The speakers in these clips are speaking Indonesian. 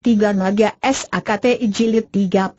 Tiga Naga SAKTI Jilid 32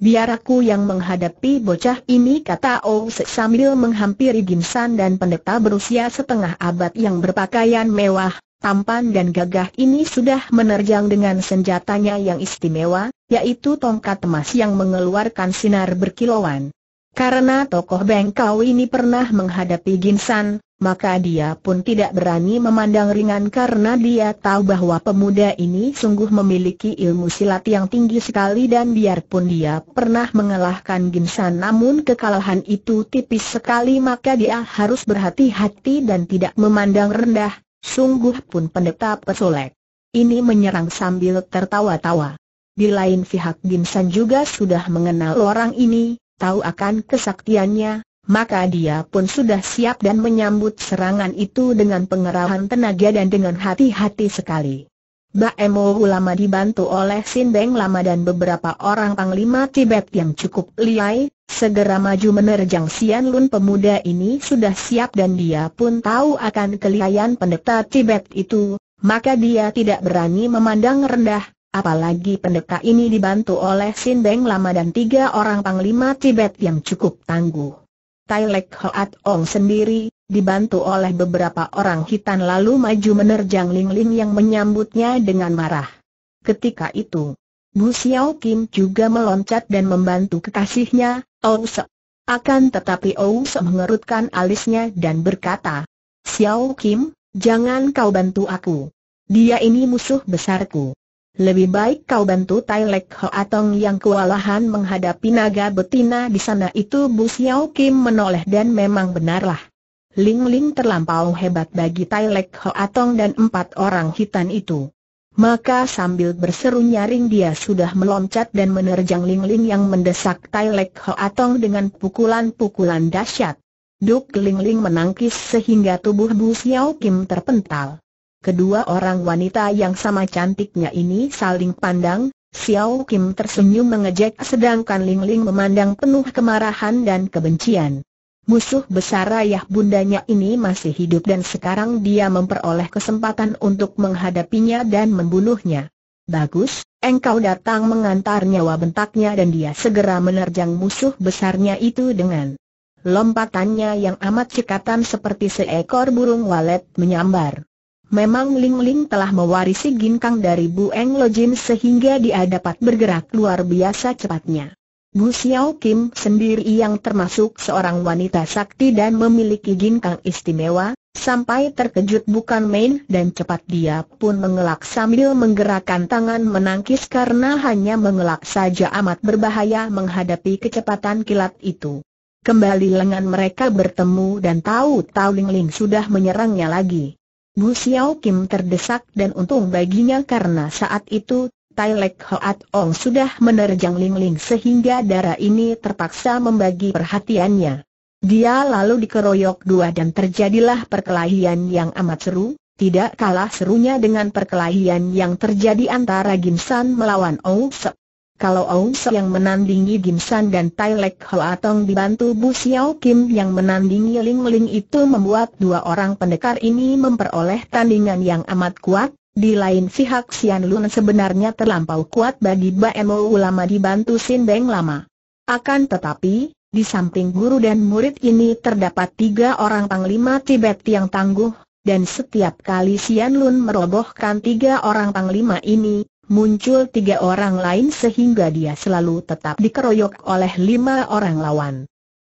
Biar aku yang menghadapi bocah ini kata Ouse sambil menghampiri Gimsan dan pendeta berusia setengah abad yang berpakaian mewah, tampan dan gagah ini sudah menerjang dengan senjatanya yang istimewa, yaitu tongkat emas yang mengeluarkan sinar berkilauan. Karena tokoh bengkau ini pernah menghadapi Ginsan, maka dia pun tidak berani memandang ringan karena dia tahu bahwa pemuda ini sungguh memiliki ilmu silat yang tinggi sekali dan biarpun dia pernah mengalahkan Ginsan namun kekalahan itu tipis sekali maka dia harus berhati-hati dan tidak memandang rendah, sungguh pun pendeta pesolek. Ini menyerang sambil tertawa-tawa. Di lain pihak Ginsan juga sudah mengenal orang ini, tahu akan kesaktiannya, maka dia pun sudah siap dan menyambut serangan itu dengan pengerahan tenaga dan dengan hati-hati sekali. Baemo ulama dibantu oleh sindeng Lama dan beberapa orang panglima Tibet yang cukup liai, segera maju menerjang Sian Lun pemuda ini sudah siap dan dia pun tahu akan keliayan pendeta Tibet itu, maka dia tidak berani memandang rendah, apalagi pendeta ini dibantu oleh sindeng Lama dan tiga orang panglima Tibet yang cukup tangguh. Tai Lek Hoat Ong sendiri, dibantu oleh beberapa orang hitam lalu maju menerjang Ling Ling yang menyambutnya dengan marah. Ketika itu, Bu Xiao Kim juga meloncat dan membantu kekasihnya, Ong Se. Akan tetapi Ong Se mengerutkan alisnya dan berkata, Xiao Kim, jangan kau bantu aku. Dia ini musuh besarku. Lebih baik kau bantu Tai Lek Atong yang kewalahan menghadapi naga betina di sana itu Bu Xiao Kim menoleh dan memang benarlah. Ling Ling terlampau hebat bagi Tai Lek Atong dan empat orang hitam itu. Maka sambil berseru nyaring dia sudah meloncat dan menerjang Ling Ling yang mendesak Tai Lek Atong dengan pukulan-pukulan dahsyat. Duk Ling Ling menangkis sehingga tubuh Bu Xiao Kim terpental. Kedua orang wanita yang sama cantiknya ini saling pandang, Xiao Kim tersenyum mengejek sedangkan Ling Ling memandang penuh kemarahan dan kebencian. Musuh besar ayah bundanya ini masih hidup dan sekarang dia memperoleh kesempatan untuk menghadapinya dan membunuhnya. Bagus, engkau datang mengantar nyawa bentaknya dan dia segera menerjang musuh besarnya itu dengan lompatannya yang amat cekatan seperti seekor burung walet menyambar. Memang Ling Ling telah mewarisi ginkang dari Bu Eng Lo Jin sehingga dia dapat bergerak luar biasa cepatnya. Bu Xiao Kim sendiri yang termasuk seorang wanita sakti dan memiliki ginkang istimewa, sampai terkejut bukan main dan cepat dia pun mengelak sambil menggerakkan tangan menangkis karena hanya mengelak saja amat berbahaya menghadapi kecepatan kilat itu. Kembali lengan mereka bertemu dan tahu-tahu Ling Ling sudah menyerangnya lagi. Bu Xiao Kim terdesak dan untung baginya karena saat itu, Tai Lek Hoat Ong sudah menerjang Ling Ling sehingga darah ini terpaksa membagi perhatiannya. Dia lalu dikeroyok dua dan terjadilah perkelahian yang amat seru, tidak kalah serunya dengan perkelahian yang terjadi antara Gimsan melawan Ong Sep kalau Aung Se yang menandingi Gimsan dan Tai Lek Ho Tong dibantu Bu Xiao Kim yang menandingi Ling Ling itu membuat dua orang pendekar ini memperoleh tandingan yang amat kuat, di lain pihak Xian Lun sebenarnya terlampau kuat bagi Baemo Ulama dibantu Sin Beng Lama. Akan tetapi, di samping guru dan murid ini terdapat tiga orang panglima Tibet yang tangguh, dan setiap kali Xian Lun merobohkan tiga orang panglima ini, muncul tiga orang lain sehingga dia selalu tetap dikeroyok oleh lima orang lawan.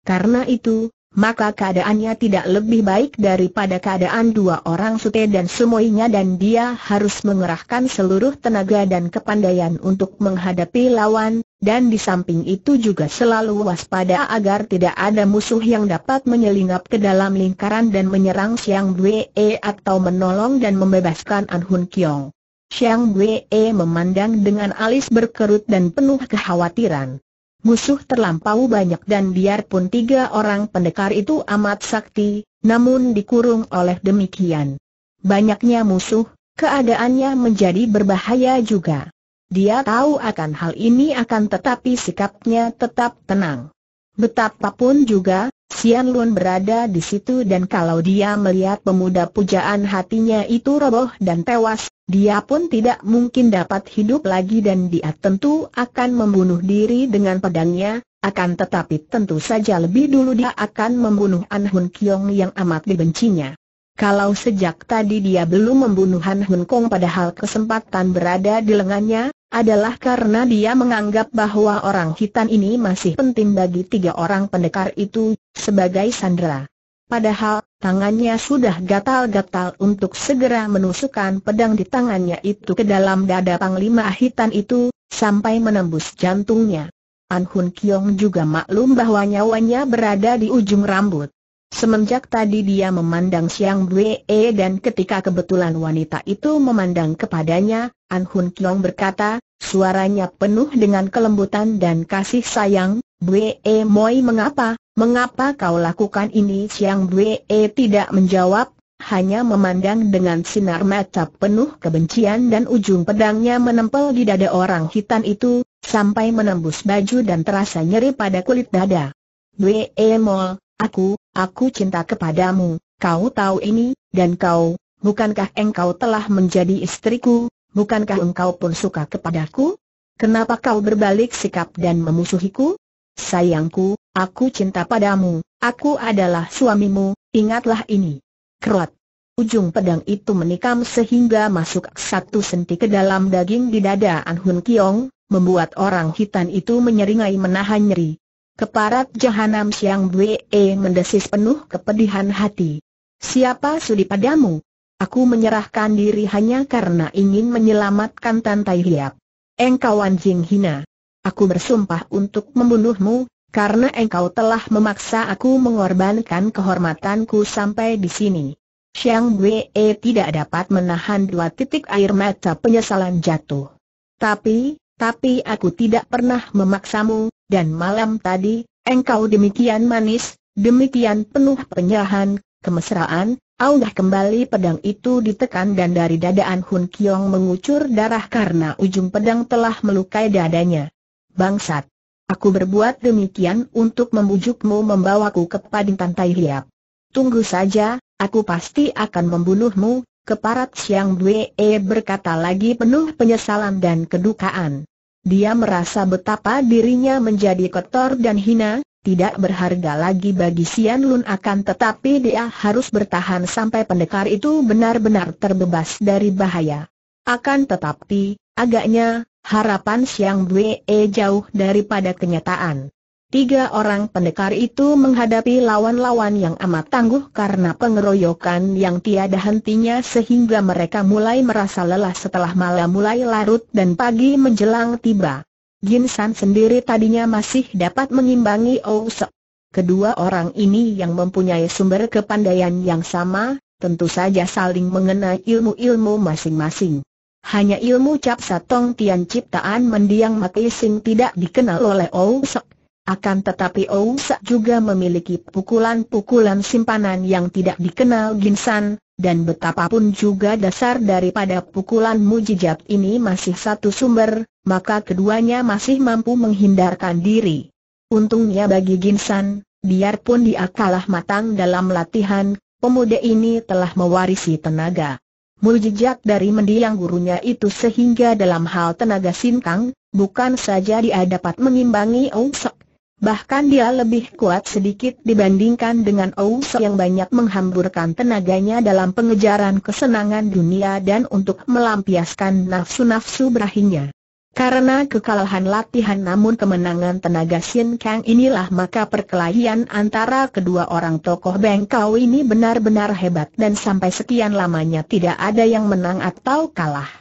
Karena itu, maka keadaannya tidak lebih baik daripada keadaan dua orang sute dan semuanya dan dia harus mengerahkan seluruh tenaga dan kepandaian untuk menghadapi lawan, dan di samping itu juga selalu waspada agar tidak ada musuh yang dapat menyelinap ke dalam lingkaran dan menyerang Siang Bwe atau menolong dan membebaskan Anhun Hun Xiang Wei memandang dengan alis berkerut dan penuh kekhawatiran. Musuh terlampau banyak dan biarpun tiga orang pendekar itu amat sakti, namun dikurung oleh demikian. Banyaknya musuh, keadaannya menjadi berbahaya juga. Dia tahu akan hal ini akan tetapi sikapnya tetap tenang. Betapapun juga, Sian Lun berada di situ dan kalau dia melihat pemuda pujaan hatinya itu roboh dan tewas, dia pun tidak mungkin dapat hidup lagi dan dia tentu akan membunuh diri dengan pedangnya, akan tetapi tentu saja lebih dulu dia akan membunuh An Hun Kiong yang amat dibencinya. Kalau sejak tadi dia belum membunuh Han Hun Kong padahal kesempatan berada di lengannya, adalah karena dia menganggap bahwa orang hitam ini masih penting bagi tiga orang pendekar itu, sebagai sandera. Padahal, tangannya sudah gatal-gatal untuk segera menusukkan pedang di tangannya itu ke dalam dada Panglima hitam itu, sampai menembus jantungnya. An Hun Kiong juga maklum bahwa nyawanya berada di ujung rambut. Semenjak tadi dia memandang Siang Bwee dan ketika kebetulan wanita itu memandang kepadanya, An Hun Kiong berkata, suaranya penuh dengan kelembutan dan kasih sayang, Bwee Moi mengapa, mengapa kau lakukan ini? Siang Bwee tidak menjawab, hanya memandang dengan sinar mata penuh kebencian dan ujung pedangnya menempel di dada orang hitam itu, sampai menembus baju dan terasa nyeri pada kulit dada. Bwee Moi, aku, aku cinta kepadamu, kau tahu ini, dan kau, bukankah engkau telah menjadi istriku, bukankah engkau pun suka kepadaku? Kenapa kau berbalik sikap dan memusuhiku? Sayangku, aku cinta padamu, aku adalah suamimu, ingatlah ini. Keruat. Ujung pedang itu menikam sehingga masuk satu senti ke dalam daging di dada An Hun Kiong, membuat orang hitam itu menyeringai menahan nyeri. Keparat jahanam Siang Bwe e, mendesis penuh kepedihan hati. Siapa sudi padamu? Aku menyerahkan diri hanya karena ingin menyelamatkan Tantai Hiap. Engkau anjing hina. Aku bersumpah untuk membunuhmu, karena engkau telah memaksa aku mengorbankan kehormatanku sampai di sini. Siang Bwe e, tidak dapat menahan dua titik air mata penyesalan jatuh. Tapi, tapi aku tidak pernah memaksamu, dan malam tadi, engkau demikian manis, demikian penuh penyahan, kemesraan, aunggah kembali pedang itu ditekan dan dari dada An Hun Kiong mengucur darah karena ujung pedang telah melukai dadanya. Bangsat! Aku berbuat demikian untuk membujukmu membawaku ke Padintan Tai Hiap. Tunggu saja, aku pasti akan membunuhmu, keparat Siang Bwe berkata lagi penuh penyesalan dan kedukaan. Dia merasa betapa dirinya menjadi kotor dan hina, tidak berharga lagi bagi Sian Lun akan tetapi dia harus bertahan sampai pendekar itu benar-benar terbebas dari bahaya. Akan tetapi, agaknya, harapan Siang Bwe jauh daripada kenyataan. Tiga orang pendekar itu menghadapi lawan-lawan yang amat tangguh karena pengeroyokan yang tiada hentinya sehingga mereka mulai merasa lelah setelah malam mulai larut dan pagi menjelang tiba. Jin San sendiri tadinya masih dapat mengimbangi Ousek. Kedua orang ini yang mempunyai sumber kepandaian yang sama, tentu saja saling mengenai ilmu-ilmu masing-masing. Hanya ilmu cap satong tian ciptaan mendiang mati sing tidak dikenal oleh Ousek akan tetapi Ousak juga memiliki pukulan-pukulan simpanan yang tidak dikenal Ginsan, dan betapapun juga dasar daripada pukulan mujijat ini masih satu sumber, maka keduanya masih mampu menghindarkan diri. Untungnya bagi Ginsan, biarpun dia kalah matang dalam latihan, pemuda ini telah mewarisi tenaga. Mujijat dari mendiang gurunya itu sehingga dalam hal tenaga sinkang, bukan saja dia dapat mengimbangi Ousak, Bahkan dia lebih kuat sedikit dibandingkan dengan Ouso yang banyak menghamburkan tenaganya dalam pengejaran kesenangan dunia dan untuk melampiaskan nafsu-nafsu berahinya. Karena kekalahan latihan namun kemenangan tenaga Sin Kang inilah maka perkelahian antara kedua orang tokoh bengkau ini benar-benar hebat dan sampai sekian lamanya tidak ada yang menang atau kalah.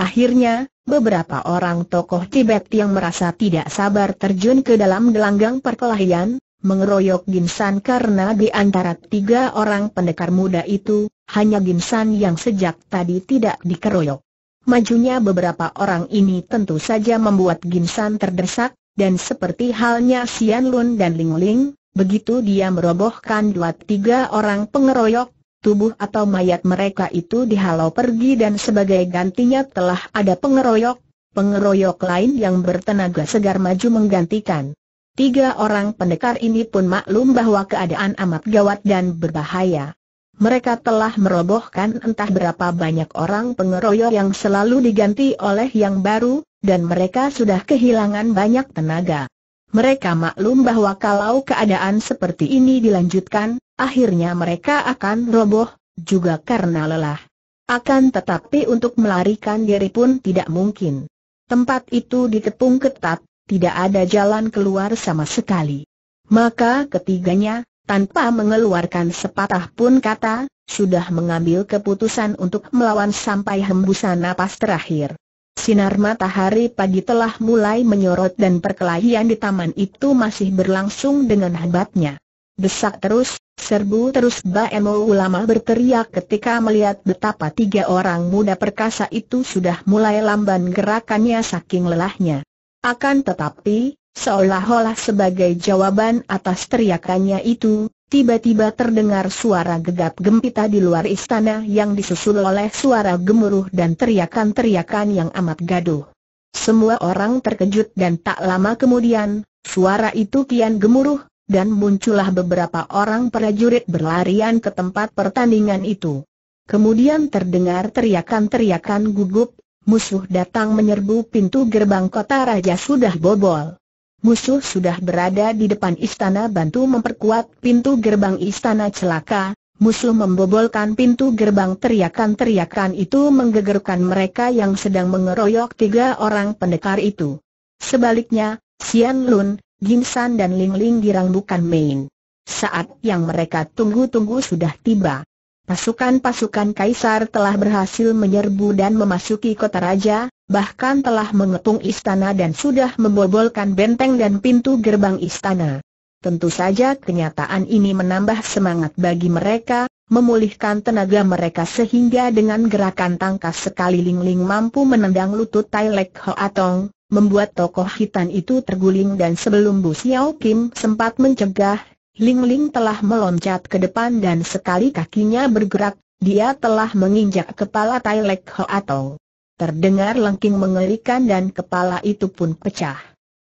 Akhirnya, beberapa orang tokoh Tibet yang merasa tidak sabar terjun ke dalam gelanggang perkelahian, mengeroyok Ginsan karena di antara tiga orang pendekar muda itu, hanya Ginsan yang sejak tadi tidak dikeroyok. Majunya beberapa orang ini tentu saja membuat Ginsan terdesak, dan seperti halnya Sian Lun dan Ling Ling, begitu dia merobohkan dua tiga orang pengeroyok, tubuh atau mayat mereka itu dihalau pergi dan sebagai gantinya telah ada pengeroyok, pengeroyok lain yang bertenaga segar maju menggantikan. Tiga orang pendekar ini pun maklum bahwa keadaan amat gawat dan berbahaya. Mereka telah merobohkan entah berapa banyak orang pengeroyok yang selalu diganti oleh yang baru, dan mereka sudah kehilangan banyak tenaga. Mereka maklum bahwa kalau keadaan seperti ini dilanjutkan, akhirnya mereka akan roboh, juga karena lelah. Akan tetapi untuk melarikan diri pun tidak mungkin. Tempat itu dikepung ketat, tidak ada jalan keluar sama sekali. Maka ketiganya, tanpa mengeluarkan sepatah pun kata, sudah mengambil keputusan untuk melawan sampai hembusan napas terakhir. Sinar matahari pagi telah mulai menyorot dan perkelahian di taman itu masih berlangsung dengan hebatnya. Desak terus, serbu terus Baemo ulama berteriak ketika melihat betapa tiga orang muda perkasa itu sudah mulai lamban gerakannya saking lelahnya. Akan tetapi, seolah-olah sebagai jawaban atas teriakannya itu, tiba-tiba terdengar suara gegap gempita di luar istana yang disusul oleh suara gemuruh dan teriakan-teriakan yang amat gaduh. Semua orang terkejut dan tak lama kemudian, suara itu kian gemuruh, dan muncullah beberapa orang prajurit berlarian ke tempat pertandingan itu. Kemudian terdengar teriakan-teriakan gugup, musuh datang menyerbu pintu gerbang kota raja sudah bobol musuh sudah berada di depan istana bantu memperkuat pintu gerbang istana celaka, musuh membobolkan pintu gerbang teriakan-teriakan itu menggegerkan mereka yang sedang mengeroyok tiga orang pendekar itu. Sebaliknya, Xian Lun, Jin San dan Ling Ling girang bukan main. Saat yang mereka tunggu-tunggu sudah tiba. Pasukan-pasukan kaisar telah berhasil menyerbu dan memasuki kota raja, bahkan telah mengepung istana dan sudah membobolkan benteng dan pintu gerbang istana. Tentu saja kenyataan ini menambah semangat bagi mereka, memulihkan tenaga mereka sehingga dengan gerakan tangkas sekali Ling Ling mampu menendang lutut Tai Lek Atong, membuat tokoh hitam itu terguling dan sebelum Bu Xiao Kim sempat mencegah, Ling Ling telah meloncat ke depan dan sekali kakinya bergerak, dia telah menginjak kepala Tai Lek Atong. Terdengar lengking mengerikan dan kepala itu pun pecah.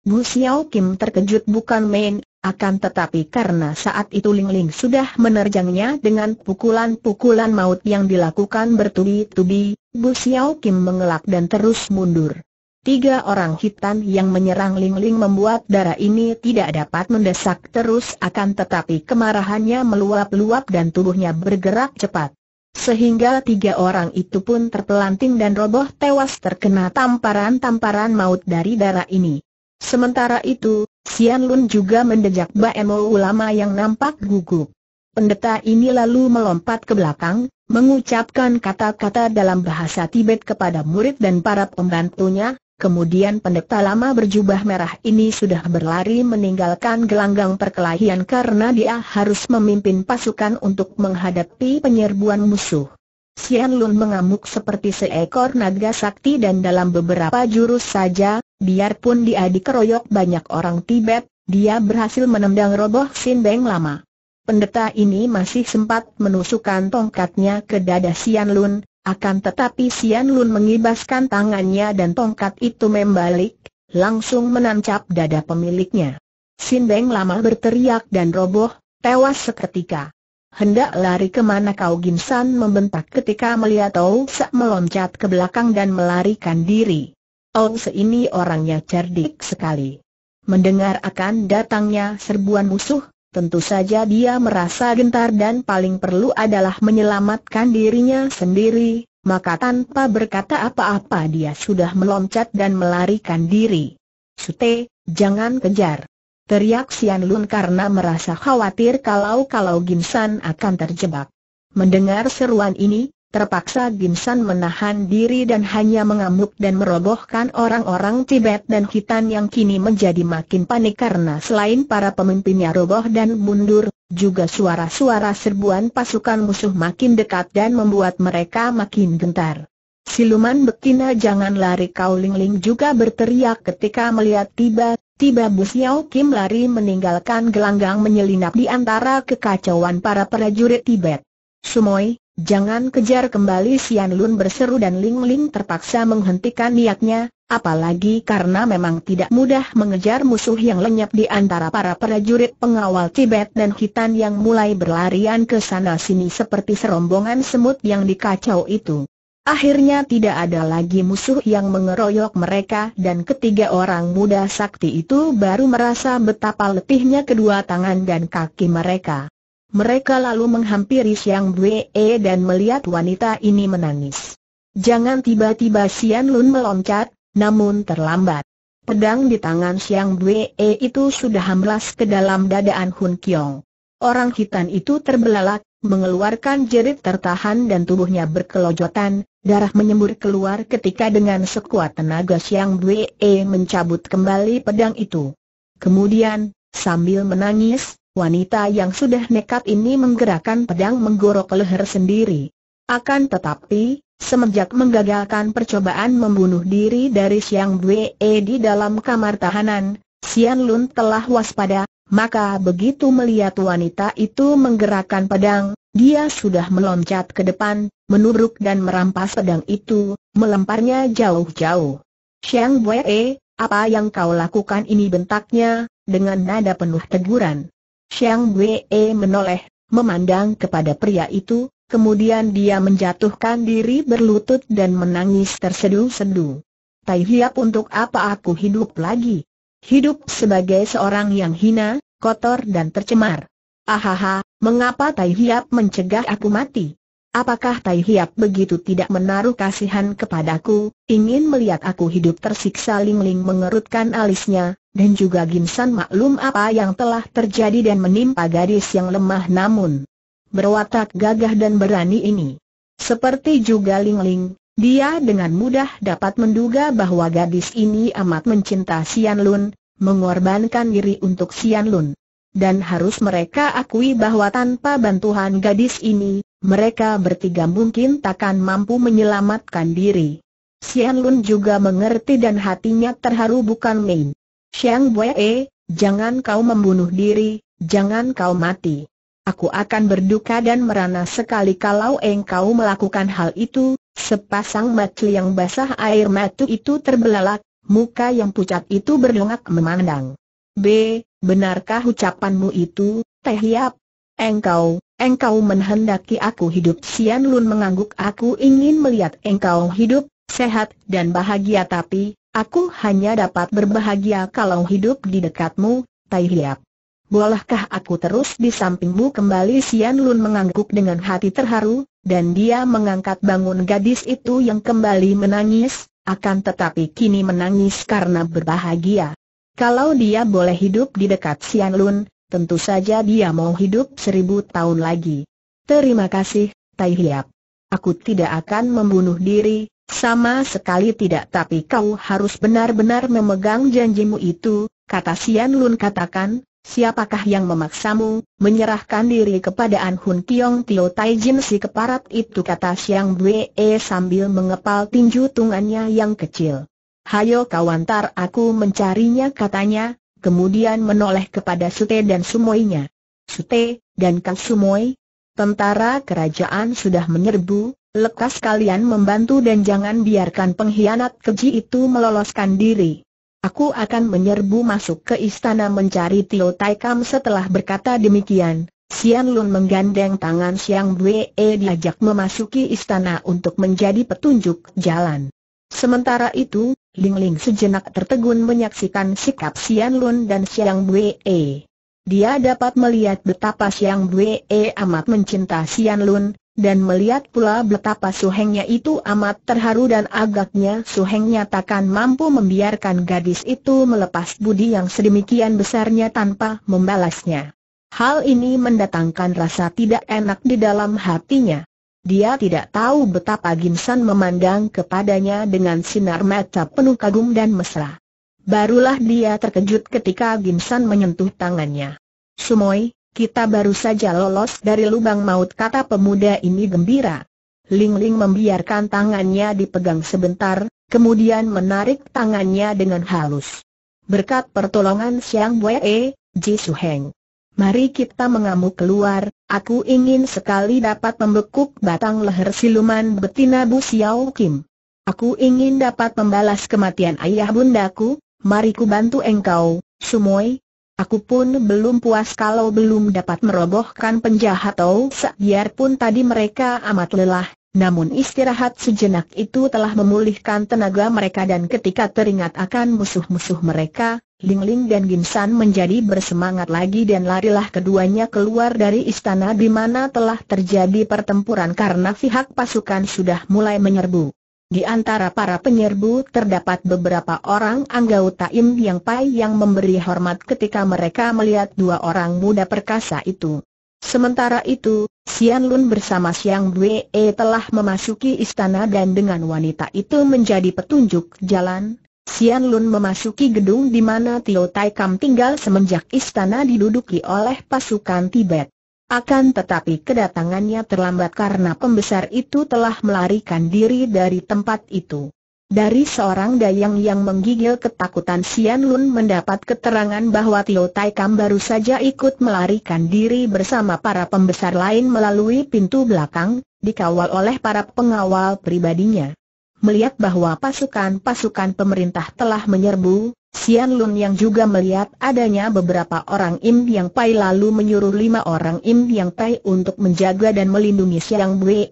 Bu Xiao Kim terkejut bukan main, akan tetapi karena saat itu Ling Ling sudah menerjangnya dengan pukulan-pukulan maut yang dilakukan bertubi-tubi, Bu Xiao Kim mengelak dan terus mundur. Tiga orang hitam yang menyerang Ling Ling membuat darah ini tidak dapat mendesak terus akan tetapi kemarahannya meluap-luap dan tubuhnya bergerak cepat. Sehingga tiga orang itu pun terpelanting dan roboh tewas terkena tamparan-tamparan maut dari darah ini. Sementara itu, Sian Lun juga mendejak Baemo ulama yang nampak gugup. Pendeta ini lalu melompat ke belakang, mengucapkan kata-kata dalam bahasa Tibet kepada murid dan para pembantunya, Kemudian pendeta lama berjubah merah ini sudah berlari meninggalkan gelanggang perkelahian karena dia harus memimpin pasukan untuk menghadapi penyerbuan musuh. Sian Lun mengamuk seperti seekor naga sakti dan dalam beberapa jurus saja, biarpun dia dikeroyok banyak orang Tibet, dia berhasil menendang roboh Sin Beng lama. Pendeta ini masih sempat menusukkan tongkatnya ke dada Sian Lun, akan tetapi Sian Lun mengibaskan tangannya dan tongkat itu membalik, langsung menancap dada pemiliknya. Sin Beng lama berteriak dan roboh, tewas seketika. Hendak lari kemana kau Gimsan membentak ketika melihat Ou se meloncat ke belakang dan melarikan diri. Ou Se ini orangnya cerdik sekali. Mendengar akan datangnya serbuan musuh, Tentu saja dia merasa gentar dan paling perlu adalah menyelamatkan dirinya sendiri, maka tanpa berkata apa-apa dia sudah meloncat dan melarikan diri. Sute, jangan kejar. Teriak Sian Lun karena merasa khawatir kalau-kalau Gimsan akan terjebak. Mendengar seruan ini, Terpaksa Ginsan menahan diri dan hanya mengamuk dan merobohkan orang-orang Tibet dan Khitan yang kini menjadi makin panik karena selain para pemimpinnya roboh dan mundur, juga suara-suara serbuan pasukan musuh makin dekat dan membuat mereka makin gentar. Siluman betina jangan lari kau Ling Ling juga berteriak ketika melihat tiba-tiba bus Kim lari meninggalkan gelanggang menyelinap di antara kekacauan para prajurit Tibet. Sumoy, Jangan kejar kembali Sian Lun berseru dan Ling Ling terpaksa menghentikan niatnya, apalagi karena memang tidak mudah mengejar musuh yang lenyap di antara para prajurit pengawal Tibet dan Hitan yang mulai berlarian ke sana-sini seperti serombongan semut yang dikacau itu. Akhirnya tidak ada lagi musuh yang mengeroyok mereka dan ketiga orang muda sakti itu baru merasa betapa letihnya kedua tangan dan kaki mereka. Mereka lalu menghampiri Siang Bwe e dan melihat wanita ini menangis. Jangan tiba-tiba Sian Lun meloncat, namun terlambat. Pedang di tangan Siang Bwe e itu sudah hamblas ke dalam dadaan Hun Kiong. Orang hitam itu terbelalak, mengeluarkan jerit tertahan dan tubuhnya berkelojotan, darah menyembur keluar ketika dengan sekuat tenaga Siang Bwe e mencabut kembali pedang itu. Kemudian, sambil menangis, wanita yang sudah nekat ini menggerakkan pedang menggorok leher sendiri. Akan tetapi, semenjak menggagalkan percobaan membunuh diri dari Siang Bwe di dalam kamar tahanan, Sian Lun telah waspada, maka begitu melihat wanita itu menggerakkan pedang, dia sudah meloncat ke depan, menuruk dan merampas pedang itu, melemparnya jauh-jauh. Siang Bwe, apa yang kau lakukan ini bentaknya, dengan nada penuh teguran. Xiang Wei menoleh, memandang kepada pria itu, kemudian dia menjatuhkan diri berlutut dan menangis tersedu-sedu. Tai hiap untuk apa aku hidup lagi? Hidup sebagai seorang yang hina, kotor dan tercemar. Ahaha, mengapa Tai Hiap mencegah aku mati? Apakah Tai Hiap begitu tidak menaruh kasihan kepadaku, ingin melihat aku hidup tersiksa Ling Ling mengerutkan alisnya, dan juga Ginsan maklum apa yang telah terjadi dan menimpa gadis yang lemah namun berwatak gagah dan berani ini. Seperti juga Ling Ling, dia dengan mudah dapat menduga bahwa gadis ini amat mencinta Sian Lun, mengorbankan diri untuk Sian Lun. Dan harus mereka akui bahwa tanpa bantuan gadis ini, mereka bertiga mungkin takkan mampu menyelamatkan diri. Sian Lun juga mengerti dan hatinya terharu bukan main. Xiang Wei, eh, jangan kau membunuh diri, jangan kau mati. Aku akan berduka dan merana sekali kalau engkau melakukan hal itu. Sepasang mata yang basah air mata itu terbelalak, muka yang pucat itu berdongak memandang. B. Benarkah ucapanmu itu, Teh Yap? Engkau, engkau menghendaki aku hidup Xian Lun mengangguk aku ingin melihat engkau hidup, sehat dan bahagia tapi, Aku hanya dapat berbahagia kalau hidup di dekatmu, Tai Hiap. Bolehkah aku terus di sampingmu kembali Sian Lun mengangguk dengan hati terharu, dan dia mengangkat bangun gadis itu yang kembali menangis, akan tetapi kini menangis karena berbahagia. Kalau dia boleh hidup di dekat Sian Lun, tentu saja dia mau hidup seribu tahun lagi. Terima kasih, Tai Hiap. Aku tidak akan membunuh diri, sama sekali tidak tapi kau harus benar-benar memegang janjimu itu, kata Sian Lun katakan, Siapakah yang memaksamu menyerahkan diri kepada An Hun Kiong Tio Tai Jin si keparat itu kata Siang Bwe e sambil mengepal tinju tungannya yang kecil. Hayo kawantar aku mencarinya katanya, kemudian menoleh kepada Sute dan Sumoinya. Sute, dan Kang Sumoy, tentara kerajaan sudah menyerbu, Lekas kalian membantu dan jangan biarkan pengkhianat keji itu meloloskan diri. Aku akan menyerbu masuk ke istana mencari Tio Taikam setelah berkata demikian. Sian Lun menggandeng tangan Siang Bwe e diajak memasuki istana untuk menjadi petunjuk jalan. Sementara itu, Ling Ling sejenak tertegun menyaksikan sikap Sian Lun dan Siang Bwe. E. Dia dapat melihat betapa Siang Bwe e amat mencinta Sian Lun, dan melihat pula betapa suhengnya itu amat terharu dan agaknya suhengnya takkan mampu membiarkan gadis itu melepas budi yang sedemikian besarnya tanpa membalasnya. Hal ini mendatangkan rasa tidak enak di dalam hatinya. Dia tidak tahu betapa Ginsan memandang kepadanya dengan sinar mata penuh kagum dan mesra. Barulah dia terkejut ketika Ginsan menyentuh tangannya. Sumoi, kita baru saja lolos dari lubang maut kata pemuda ini gembira. Ling Ling membiarkan tangannya dipegang sebentar, kemudian menarik tangannya dengan halus. Berkat pertolongan Siang Wei, Ji Heng. Mari kita mengamuk keluar, aku ingin sekali dapat membekuk batang leher siluman betina Bu Xiao Kim. Aku ingin dapat membalas kematian ayah bundaku, mari ku bantu engkau, Sumoi, Aku pun belum puas kalau belum dapat merobohkan penjahat Tau Biarpun tadi mereka amat lelah, namun istirahat sejenak itu telah memulihkan tenaga mereka dan ketika teringat akan musuh-musuh mereka, Ling Ling dan Ginsan menjadi bersemangat lagi dan larilah keduanya keluar dari istana di mana telah terjadi pertempuran karena pihak pasukan sudah mulai menyerbu. Di antara para penyerbu terdapat beberapa orang anggota Im Yang Pai yang memberi hormat ketika mereka melihat dua orang muda perkasa itu. Sementara itu, Xian Lun bersama Xiang Wei e telah memasuki istana dan dengan wanita itu menjadi petunjuk jalan. Xian Lun memasuki gedung di mana Tio Tai Kam tinggal semenjak istana diduduki oleh pasukan Tibet. Akan tetapi kedatangannya terlambat karena pembesar itu telah melarikan diri dari tempat itu. Dari seorang dayang yang menggigil ketakutan Sian Lun mendapat keterangan bahwa Tio Tai Kam baru saja ikut melarikan diri bersama para pembesar lain melalui pintu belakang, dikawal oleh para pengawal pribadinya. Melihat bahwa pasukan-pasukan pemerintah telah menyerbu, Sian Lun yang juga melihat adanya beberapa orang Im Yang Pai lalu menyuruh lima orang Im Yang Pai untuk menjaga dan melindungi Siang Bwe.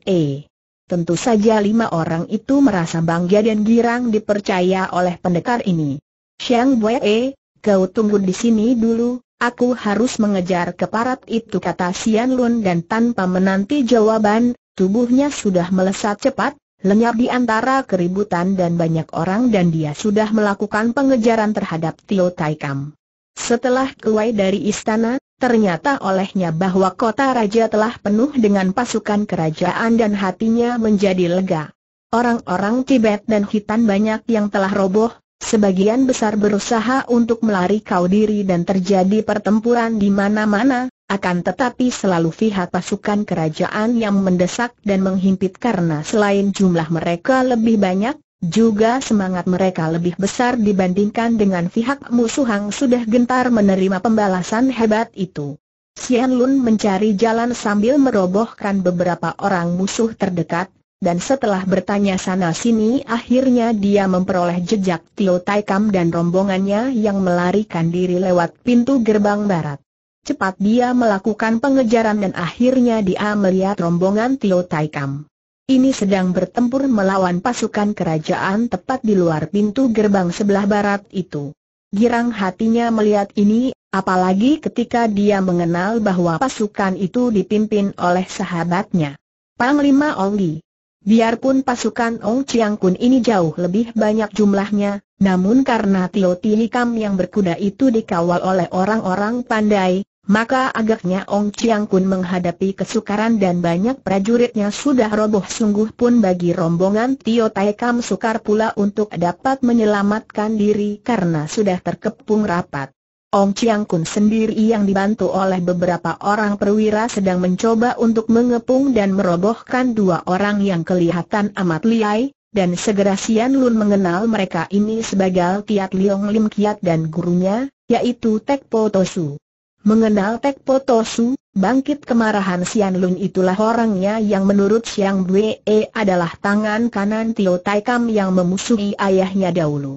Tentu saja lima orang itu merasa bangga dan girang dipercaya oleh pendekar ini. Siang Bwe, kau tunggu di sini dulu, aku harus mengejar keparat itu kata Sian Lun dan tanpa menanti jawaban, tubuhnya sudah melesat cepat, lenyap di antara keributan dan banyak orang dan dia sudah melakukan pengejaran terhadap Tio Taikam. Setelah keluar dari istana, ternyata olehnya bahwa kota raja telah penuh dengan pasukan kerajaan dan hatinya menjadi lega. Orang-orang Tibet dan Hitan banyak yang telah roboh, Sebagian besar berusaha untuk melari kau diri dan terjadi pertempuran di mana-mana, akan tetapi selalu pihak pasukan kerajaan yang mendesak dan menghimpit karena selain jumlah mereka lebih banyak, juga semangat mereka lebih besar dibandingkan dengan pihak musuh yang sudah gentar menerima pembalasan hebat itu. Xian Lun mencari jalan sambil merobohkan beberapa orang musuh terdekat, dan setelah bertanya sana-sini akhirnya dia memperoleh jejak Tio Tai Kam dan rombongannya yang melarikan diri lewat pintu gerbang barat. Cepat dia melakukan pengejaran dan akhirnya dia melihat rombongan Tio Taikam. Ini sedang bertempur melawan pasukan kerajaan tepat di luar pintu gerbang sebelah barat itu. Girang hatinya melihat ini, apalagi ketika dia mengenal bahwa pasukan itu dipimpin oleh sahabatnya. Panglima Li. Biarpun pasukan Ong Chiang Kun ini jauh lebih banyak jumlahnya, namun karena Tio Tilikam yang berkuda itu dikawal oleh orang-orang pandai, maka agaknya Ong Chiang Kun menghadapi kesukaran dan banyak prajuritnya sudah roboh sungguh pun bagi rombongan Tio Tai Kam sukar pula untuk dapat menyelamatkan diri karena sudah terkepung rapat. Ong Chiang Kun sendiri yang dibantu oleh beberapa orang perwira sedang mencoba untuk mengepung dan merobohkan dua orang yang kelihatan amat liai, dan segera Sian Lun mengenal mereka ini sebagai Kiat Liong Lim Kiat dan gurunya, yaitu Tek Po Tosu. Mengenal Tek Potosu, bangkit kemarahan Sian Lun itulah orangnya yang menurut Siang Bwe e adalah tangan kanan Tio Tai Kam yang memusuhi ayahnya dahulu.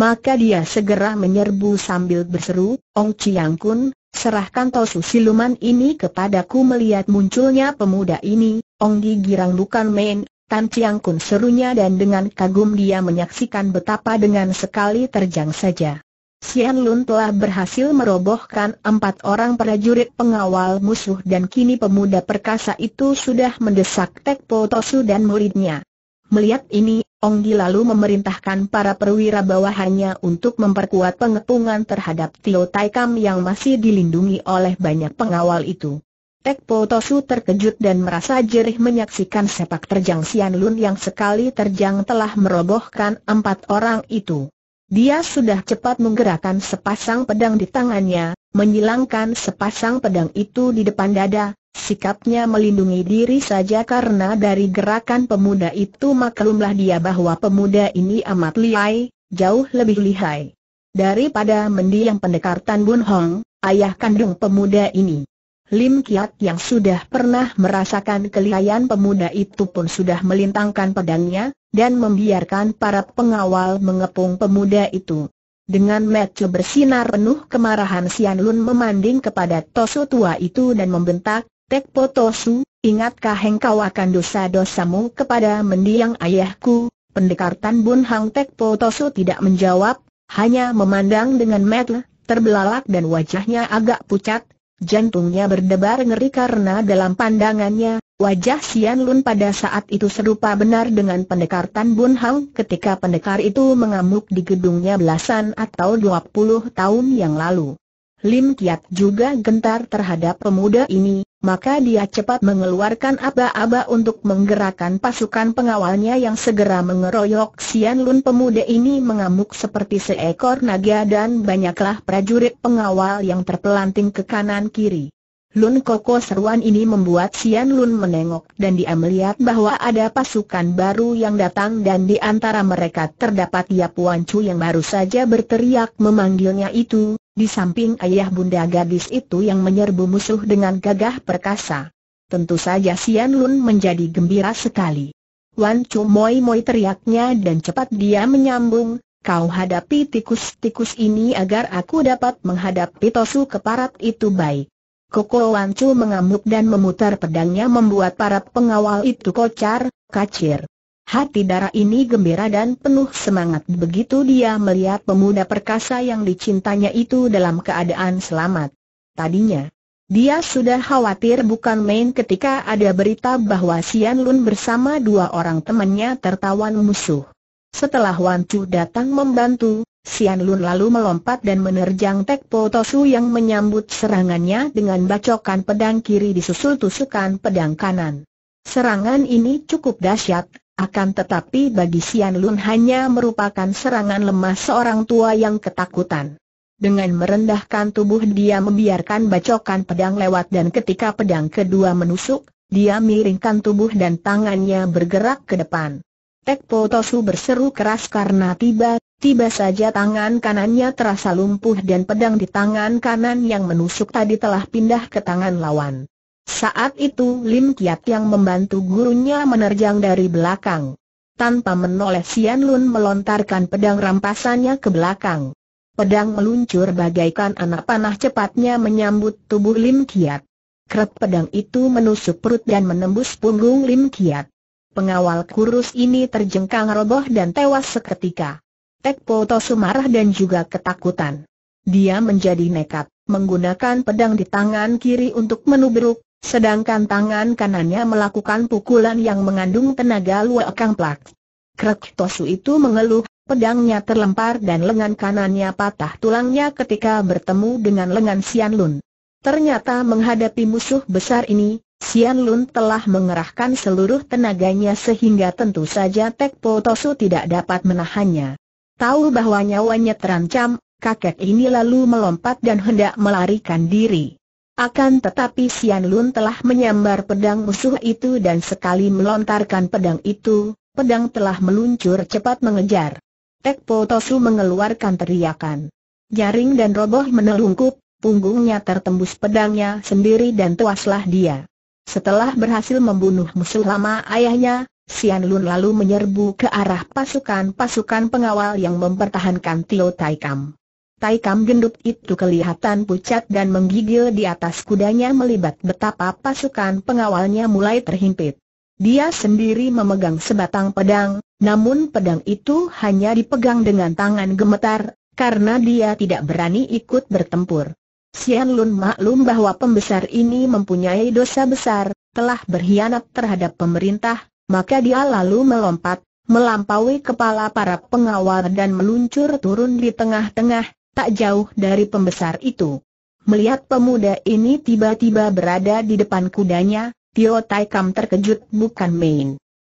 Maka dia segera menyerbu sambil berseru, Ong Chiang Kun, serahkan Tosu siluman ini kepadaku melihat munculnya pemuda ini, Ong Di Girang bukan main, Tan Chiang Kun serunya dan dengan kagum dia menyaksikan betapa dengan sekali terjang saja. Xian Lun telah berhasil merobohkan empat orang prajurit pengawal musuh dan kini pemuda perkasa itu sudah mendesak Tek Po Tosu dan muridnya. Melihat ini, Onggi lalu memerintahkan para perwira bawahannya untuk memperkuat pengepungan terhadap Tio Tai Kam yang masih dilindungi oleh banyak pengawal itu. Tek Po Tosu terkejut dan merasa jerih menyaksikan sepak terjang Xian Lun yang sekali terjang telah merobohkan empat orang itu. Dia sudah cepat menggerakkan sepasang pedang di tangannya, menyilangkan sepasang pedang itu di depan dada, sikapnya melindungi diri saja karena dari gerakan pemuda itu maklumlah dia bahwa pemuda ini amat lihai, jauh lebih lihai. Daripada mendiang pendekar Tan Bun Hong, ayah kandung pemuda ini. Lim Kiat yang sudah pernah merasakan kelihayan pemuda itu pun sudah melintangkan pedangnya, dan membiarkan para pengawal mengepung pemuda itu. Dengan mata bersinar penuh kemarahan Sian Lun memanding kepada Tosu tua itu dan membentak, Tekpo Tosu, ingatkah engkau akan dosa-dosamu kepada mendiang ayahku? Pendekar Tan Bun Hang Tekpo Tosu tidak menjawab, hanya memandang dengan mata terbelalak dan wajahnya agak pucat, jantungnya berdebar ngeri karena dalam pandangannya, Wajah Sian Lun pada saat itu serupa benar dengan pendekar Tan Bun Hang ketika pendekar itu mengamuk di gedungnya belasan atau dua puluh tahun yang lalu. Lim Kiat juga gentar terhadap pemuda ini, maka dia cepat mengeluarkan aba-aba untuk menggerakkan pasukan pengawalnya yang segera mengeroyok Sian Lun pemuda ini mengamuk seperti seekor naga dan banyaklah prajurit pengawal yang terpelanting ke kanan kiri. Lun Koko seruan ini membuat Sian Lun menengok dan dia melihat bahwa ada pasukan baru yang datang dan di antara mereka terdapat Yap Wan Chu yang baru saja berteriak memanggilnya itu, di samping ayah bunda gadis itu yang menyerbu musuh dengan gagah perkasa. Tentu saja Sian Lun menjadi gembira sekali. Wan Chu Moi Moi teriaknya dan cepat dia menyambung, kau hadapi tikus-tikus ini agar aku dapat menghadapi tosu keparat itu baik. Koko Wancu mengamuk dan memutar pedangnya membuat para pengawal itu kocar, kacir. Hati darah ini gembira dan penuh semangat begitu dia melihat pemuda perkasa yang dicintanya itu dalam keadaan selamat. Tadinya, dia sudah khawatir bukan main ketika ada berita bahwa Sian Lun bersama dua orang temannya tertawan musuh. Setelah Wan Chu datang membantu, Sian Lun lalu melompat dan menerjang Tekpo Tosu yang menyambut serangannya dengan bacokan pedang kiri disusul tusukan pedang kanan. Serangan ini cukup dahsyat, akan tetapi bagi Sian Lun hanya merupakan serangan lemah seorang tua yang ketakutan. Dengan merendahkan tubuh dia membiarkan bacokan pedang lewat dan ketika pedang kedua menusuk, dia miringkan tubuh dan tangannya bergerak ke depan. Tekpo Tosu berseru keras karena tiba-tiba saja tangan kanannya terasa lumpuh dan pedang di tangan kanan yang menusuk tadi telah pindah ke tangan lawan. Saat itu Lim Kiat yang membantu gurunya menerjang dari belakang. Tanpa menoleh Sian Lun melontarkan pedang rampasannya ke belakang. Pedang meluncur bagaikan anak panah cepatnya menyambut tubuh Lim Kiat. Krep pedang itu menusuk perut dan menembus punggung Lim Kiat. Pengawal kurus ini terjengkang roboh dan tewas seketika. Tekpo Tosu marah dan juga ketakutan. Dia menjadi nekat, menggunakan pedang di tangan kiri untuk menubruk, sedangkan tangan kanannya melakukan pukulan yang mengandung tenaga luakang plak. Krek Tosu itu mengeluh, pedangnya terlempar dan lengan kanannya patah tulangnya ketika bertemu dengan lengan Sian Lun. Ternyata menghadapi musuh besar ini, Sian Lun telah mengerahkan seluruh tenaganya sehingga tentu saja Tek Po Tosu tidak dapat menahannya. Tahu bahwa nyawanya terancam, kakek ini lalu melompat dan hendak melarikan diri. Akan tetapi Sian Lun telah menyambar pedang musuh itu dan sekali melontarkan pedang itu, pedang telah meluncur cepat mengejar. Tek Po Tosu mengeluarkan teriakan. Jaring dan roboh menelungkup, punggungnya tertembus pedangnya sendiri dan tuaslah dia. Setelah berhasil membunuh musuh lama ayahnya, Sian Lun lalu menyerbu ke arah pasukan-pasukan pengawal yang mempertahankan Tio Tai Kam. Tai Kam gendut itu kelihatan pucat dan menggigil di atas kudanya melibat betapa pasukan pengawalnya mulai terhimpit. Dia sendiri memegang sebatang pedang, namun pedang itu hanya dipegang dengan tangan gemetar, karena dia tidak berani ikut bertempur. Xian Lun maklum bahwa pembesar ini mempunyai dosa besar, telah berkhianat terhadap pemerintah, maka dia lalu melompat, melampaui kepala para pengawal dan meluncur turun di tengah-tengah, tak jauh dari pembesar itu. Melihat pemuda ini tiba-tiba berada di depan kudanya, Tio Tai Kam terkejut bukan main.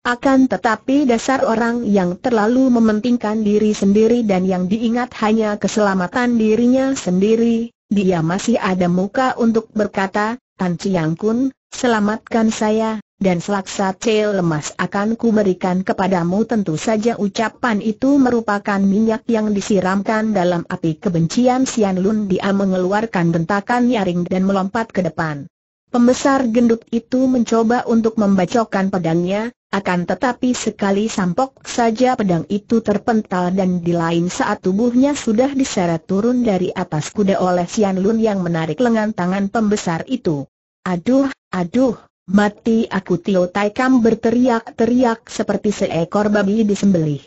Akan tetapi dasar orang yang terlalu mementingkan diri sendiri dan yang diingat hanya keselamatan dirinya sendiri, dia masih ada muka untuk berkata, Tan Chiang Kun, selamatkan saya, dan selaksa cel lemas akan kuberikan kepadamu tentu saja ucapan itu merupakan minyak yang disiramkan dalam api kebencian Sian Lun dia mengeluarkan bentakan nyaring dan melompat ke depan. Pembesar gendut itu mencoba untuk membacokkan pedangnya, akan tetapi sekali sampok saja pedang itu terpental dan di lain saat tubuhnya sudah diseret turun dari atas kuda oleh Sian Lun yang menarik lengan tangan pembesar itu. Aduh, aduh, mati aku Tio Taikam berteriak-teriak seperti seekor babi disembelih.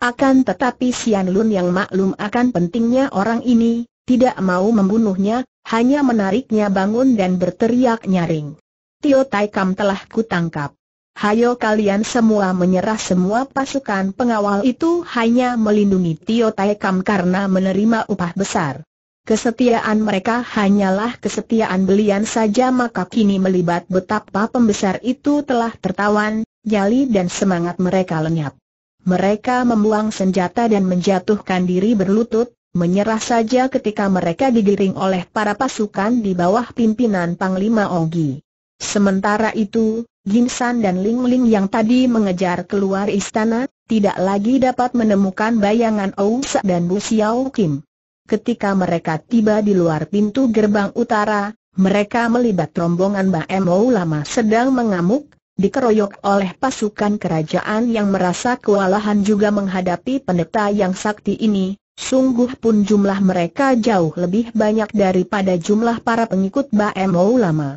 Akan tetapi Sian Lun yang maklum akan pentingnya orang ini, tidak mau membunuhnya, hanya menariknya bangun dan berteriak nyaring. Tio Taikam telah kutangkap hayo kalian semua menyerah semua pasukan pengawal itu hanya melindungi Tio Tai karena menerima upah besar. Kesetiaan mereka hanyalah kesetiaan belian saja maka kini melibat betapa pembesar itu telah tertawan, jali dan semangat mereka lenyap. Mereka membuang senjata dan menjatuhkan diri berlutut, menyerah saja ketika mereka digiring oleh para pasukan di bawah pimpinan Panglima Ogi. Sementara itu, Ginsan dan Ling Ling yang tadi mengejar keluar istana, tidak lagi dapat menemukan bayangan Sa dan Bu Xiao Kim. Ketika mereka tiba di luar pintu gerbang utara, mereka melibat rombongan Ba'emo lama sedang mengamuk, dikeroyok oleh pasukan kerajaan yang merasa kewalahan juga menghadapi pendeta yang sakti ini, Sungguh pun jumlah mereka jauh lebih banyak daripada jumlah para pengikut Baemo lama.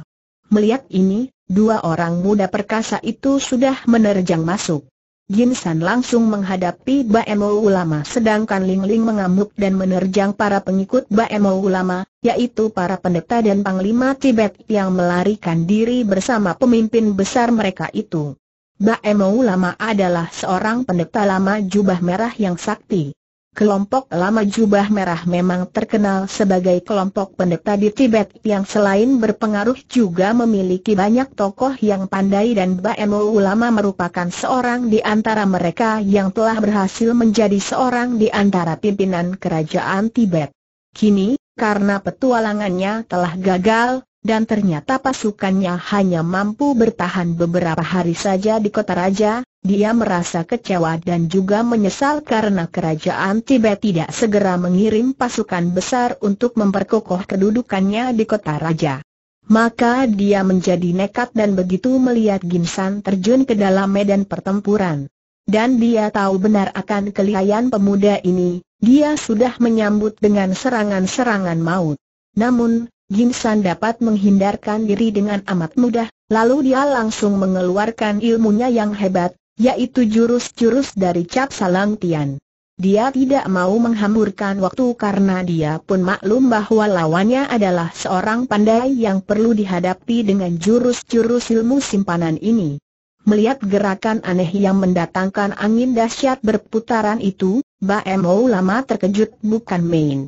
Melihat ini, dua orang muda perkasa itu sudah menerjang masuk. Jin San langsung menghadapi Baemo Ulama sedangkan Ling Ling mengamuk dan menerjang para pengikut Baemo Ulama, yaitu para pendeta dan panglima Tibet yang melarikan diri bersama pemimpin besar mereka itu. Baemo Ulama adalah seorang pendeta lama jubah merah yang sakti. Kelompok lama jubah merah memang terkenal sebagai kelompok pendeta di Tibet yang selain berpengaruh juga memiliki banyak tokoh yang pandai dan Baemo Ulama merupakan seorang di antara mereka yang telah berhasil menjadi seorang di antara pimpinan kerajaan Tibet. Kini, karena petualangannya telah gagal, dan ternyata pasukannya hanya mampu bertahan beberapa hari saja di kota raja, dia merasa kecewa dan juga menyesal karena kerajaan Tibet tidak segera mengirim pasukan besar untuk memperkokoh kedudukannya di kota raja. Maka dia menjadi nekat dan begitu melihat Ginsan terjun ke dalam medan pertempuran. Dan dia tahu benar akan kelihayan pemuda ini, dia sudah menyambut dengan serangan-serangan maut. Namun, Ginsan dapat menghindarkan diri dengan amat mudah, lalu dia langsung mengeluarkan ilmunya yang hebat, yaitu jurus-jurus dari Cap Salang Tian. Dia tidak mau menghamburkan waktu karena dia pun maklum bahwa lawannya adalah seorang pandai yang perlu dihadapi dengan jurus-jurus ilmu simpanan ini. Melihat gerakan aneh yang mendatangkan angin dahsyat berputaran itu, Ba Mo lama terkejut bukan main.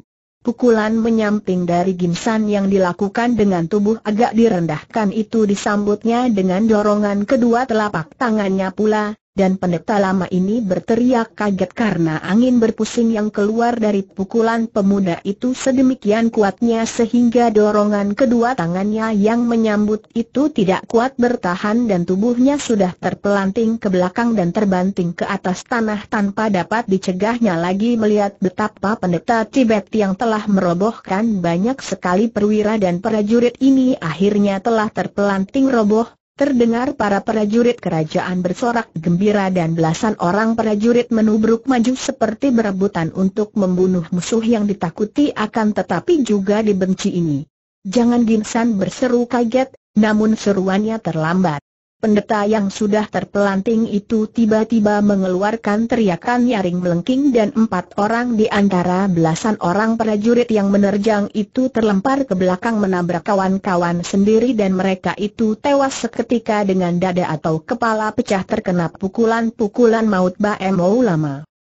Pukulan menyamping dari Gimsan yang dilakukan dengan tubuh agak direndahkan itu disambutnya dengan dorongan kedua telapak tangannya pula, dan pendeta lama ini berteriak kaget karena angin berpusing yang keluar dari pukulan pemuda itu sedemikian kuatnya sehingga dorongan kedua tangannya yang menyambut itu tidak kuat bertahan dan tubuhnya sudah terpelanting ke belakang dan terbanting ke atas tanah tanpa dapat dicegahnya lagi melihat betapa pendeta Tibet yang telah merobohkan banyak sekali perwira dan prajurit ini akhirnya telah terpelanting roboh Terdengar para prajurit kerajaan bersorak gembira dan belasan orang prajurit menubruk maju seperti berebutan untuk membunuh musuh yang ditakuti akan tetapi juga dibenci ini. Jangan Ginsan berseru kaget, namun seruannya terlambat. Pendeta yang sudah terpelanting itu tiba-tiba mengeluarkan teriakan nyaring melengking dan empat orang di antara belasan orang prajurit yang menerjang itu terlempar ke belakang menabrak kawan-kawan sendiri dan mereka itu tewas seketika dengan dada atau kepala pecah terkena pukulan-pukulan maut Ba'emo lama.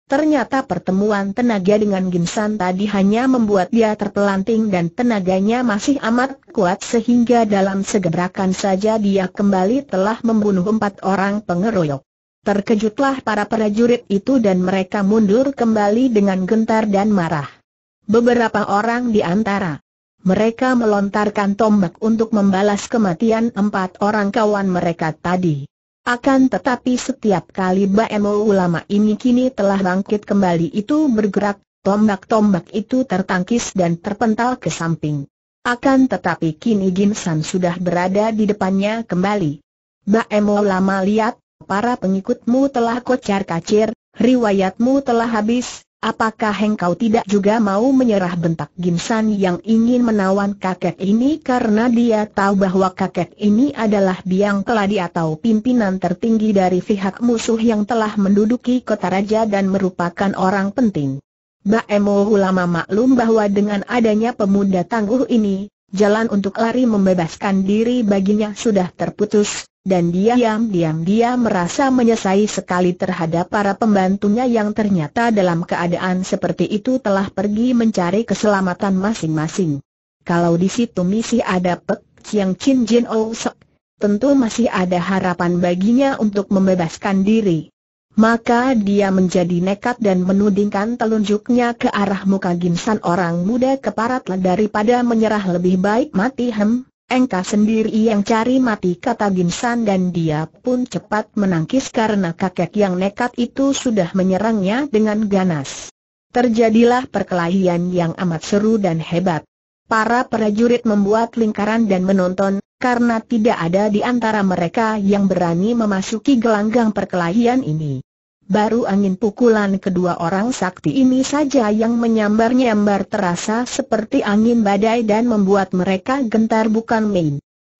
Ternyata pertemuan tenaga dengan Ginsan tadi hanya membuat dia terpelanting dan tenaganya masih amat kuat sehingga dalam segerakan saja dia kembali telah membunuh empat orang pengeroyok. Terkejutlah para prajurit itu dan mereka mundur kembali dengan gentar dan marah. Beberapa orang di antara mereka melontarkan tombak untuk membalas kematian empat orang kawan mereka tadi. Akan tetapi setiap kali Baemo ulama ini kini telah bangkit kembali itu bergerak, tombak-tombak itu tertangkis dan terpental ke samping. Akan tetapi kini Ginsan sudah berada di depannya kembali. Baemo ulama lihat, para pengikutmu telah kocar kacir, riwayatmu telah habis, Apakah engkau tidak juga mau menyerah bentak Ginsan yang ingin menawan kakek ini karena dia tahu bahwa kakek ini adalah biang keladi atau pimpinan tertinggi dari pihak musuh yang telah menduduki kota raja dan merupakan orang penting. Emo ulama maklum bahwa dengan adanya pemuda tangguh ini, jalan untuk lari membebaskan diri baginya sudah terputus, dan diam-diam dia merasa menyesai sekali terhadap para pembantunya yang ternyata dalam keadaan seperti itu telah pergi mencari keselamatan masing-masing. Kalau di situ misi ada Pek Chiang Chin Jin Ousek, tentu masih ada harapan baginya untuk membebaskan diri. Maka dia menjadi nekat dan menudingkan telunjuknya ke arah muka Ginsan orang muda keparatlah daripada menyerah lebih baik mati hem. Engkau sendiri yang cari mati kata Ginsan dan dia pun cepat menangkis karena kakek yang nekat itu sudah menyerangnya dengan ganas. Terjadilah perkelahian yang amat seru dan hebat. Para prajurit membuat lingkaran dan menonton, karena tidak ada di antara mereka yang berani memasuki gelanggang perkelahian ini. Baru angin pukulan kedua orang sakti ini saja yang menyambar-nyambar terasa seperti angin badai dan membuat mereka gentar bukan main.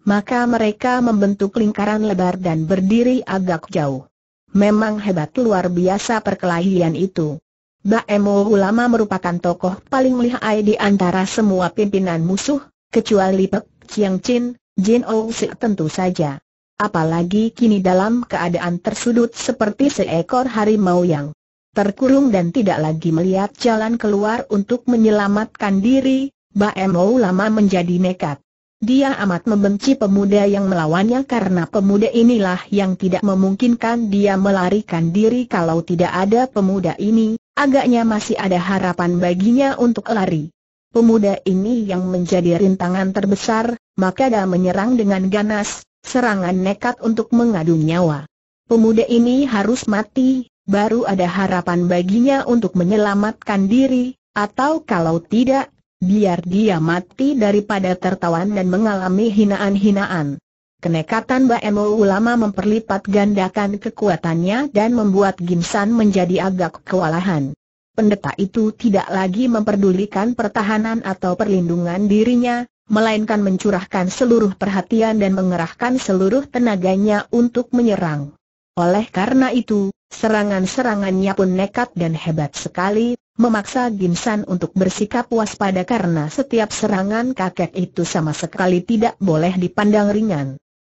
Maka mereka membentuk lingkaran lebar dan berdiri agak jauh. Memang hebat luar biasa perkelahian itu. Baemo Ulama merupakan tokoh paling lihai di antara semua pimpinan musuh, kecuali Pek Chiang Chin, Jin Ou tentu saja apalagi kini dalam keadaan tersudut seperti seekor harimau yang terkurung dan tidak lagi melihat jalan keluar untuk menyelamatkan diri, Baemo lama menjadi nekat. Dia amat membenci pemuda yang melawannya karena pemuda inilah yang tidak memungkinkan dia melarikan diri kalau tidak ada pemuda ini, agaknya masih ada harapan baginya untuk lari. Pemuda ini yang menjadi rintangan terbesar, maka dia menyerang dengan ganas, serangan nekat untuk mengadu nyawa. Pemuda ini harus mati, baru ada harapan baginya untuk menyelamatkan diri, atau kalau tidak, biar dia mati daripada tertawan dan mengalami hinaan-hinaan. Kenekatan Mbak Emo Ulama memperlipat gandakan kekuatannya dan membuat Gimsan menjadi agak kewalahan. Pendeta itu tidak lagi memperdulikan pertahanan atau perlindungan dirinya, melainkan mencurahkan seluruh perhatian dan mengerahkan seluruh tenaganya untuk menyerang. Oleh karena itu, serangan-serangannya pun nekat dan hebat sekali, memaksa Ginsan untuk bersikap waspada karena setiap serangan kakek itu sama sekali tidak boleh dipandang ringan.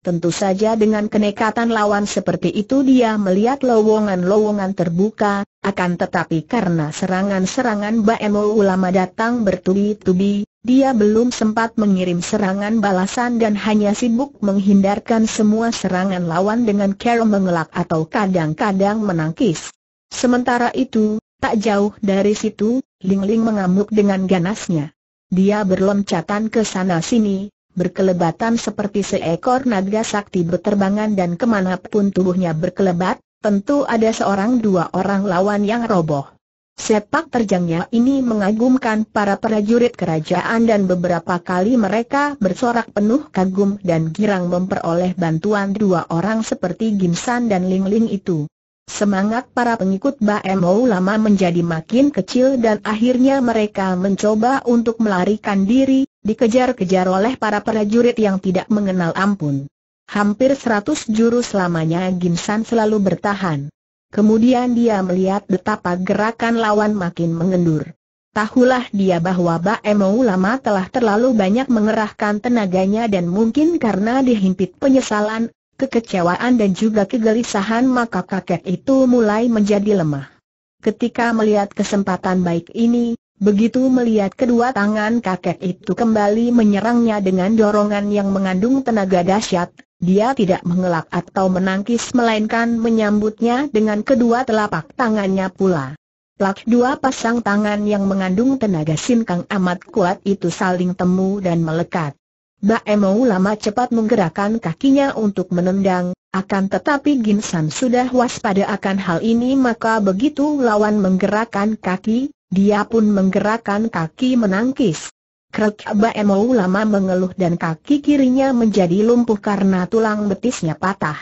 Tentu saja dengan kenekatan lawan seperti itu dia melihat lowongan-lowongan terbuka, akan tetapi karena serangan-serangan B.M.O ulama datang bertubi-tubi, dia belum sempat mengirim serangan balasan dan hanya sibuk menghindarkan semua serangan lawan dengan cara mengelak atau kadang-kadang menangkis. Sementara itu, tak jauh dari situ, Lingling mengamuk dengan ganasnya. Dia berloncatan ke sana sini, berkelebatan seperti seekor naga sakti berterbangan dan kemanapun tubuhnya berkelebat, tentu ada seorang dua orang lawan yang roboh. Sepak terjangnya ini mengagumkan para prajurit kerajaan dan beberapa kali mereka bersorak penuh kagum dan girang memperoleh bantuan dua orang seperti Gimsan dan Lingling Ling itu. Semangat para pengikut Baemo lama menjadi makin kecil dan akhirnya mereka mencoba untuk melarikan diri, dikejar-kejar oleh para prajurit yang tidak mengenal ampun. Hampir seratus juru selamanya Ginsan selalu bertahan. Kemudian dia melihat betapa gerakan lawan makin mengendur. Tahulah dia bahwa Baemo Lama telah terlalu banyak mengerahkan tenaganya dan mungkin karena dihimpit penyesalan, kekecewaan dan juga kegelisahan maka kakek itu mulai menjadi lemah. Ketika melihat kesempatan baik ini, Begitu melihat kedua tangan kakek itu kembali menyerangnya dengan dorongan yang mengandung tenaga dahsyat, dia tidak mengelak atau menangkis melainkan menyambutnya dengan kedua telapak tangannya pula. Plak dua pasang tangan yang mengandung tenaga sinkang amat kuat itu saling temu dan melekat. Mbak mau lama cepat menggerakkan kakinya untuk menendang, akan tetapi Ginsan sudah waspada akan hal ini maka begitu lawan menggerakkan kaki, dia pun menggerakkan kaki menangkis. Krek Baemo lama mengeluh dan kaki kirinya menjadi lumpuh karena tulang betisnya patah.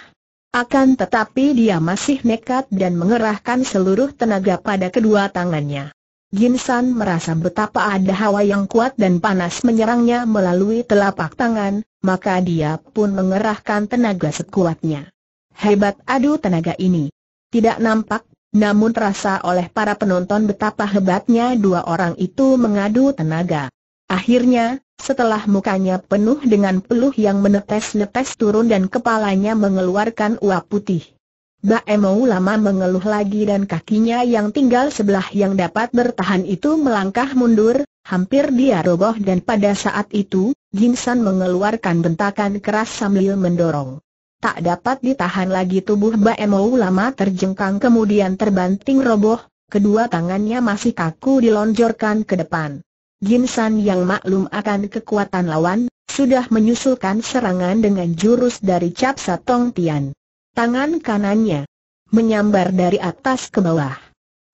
Akan tetapi dia masih nekat dan mengerahkan seluruh tenaga pada kedua tangannya. Ginsan merasa betapa ada hawa yang kuat dan panas menyerangnya melalui telapak tangan, maka dia pun mengerahkan tenaga sekuatnya. Hebat adu tenaga ini. Tidak nampak namun terasa oleh para penonton betapa hebatnya dua orang itu mengadu tenaga. Akhirnya, setelah mukanya penuh dengan peluh yang menetes-netes turun dan kepalanya mengeluarkan uap putih. Mbak Emou lama mengeluh lagi dan kakinya yang tinggal sebelah yang dapat bertahan itu melangkah mundur, hampir dia roboh dan pada saat itu, Jin mengeluarkan bentakan keras sambil mendorong tak dapat ditahan lagi tubuh Baemo lama terjengkang kemudian terbanting roboh, kedua tangannya masih kaku dilonjorkan ke depan. Ginsan yang maklum akan kekuatan lawan, sudah menyusulkan serangan dengan jurus dari Cap Satong Tian. Tangan kanannya menyambar dari atas ke bawah.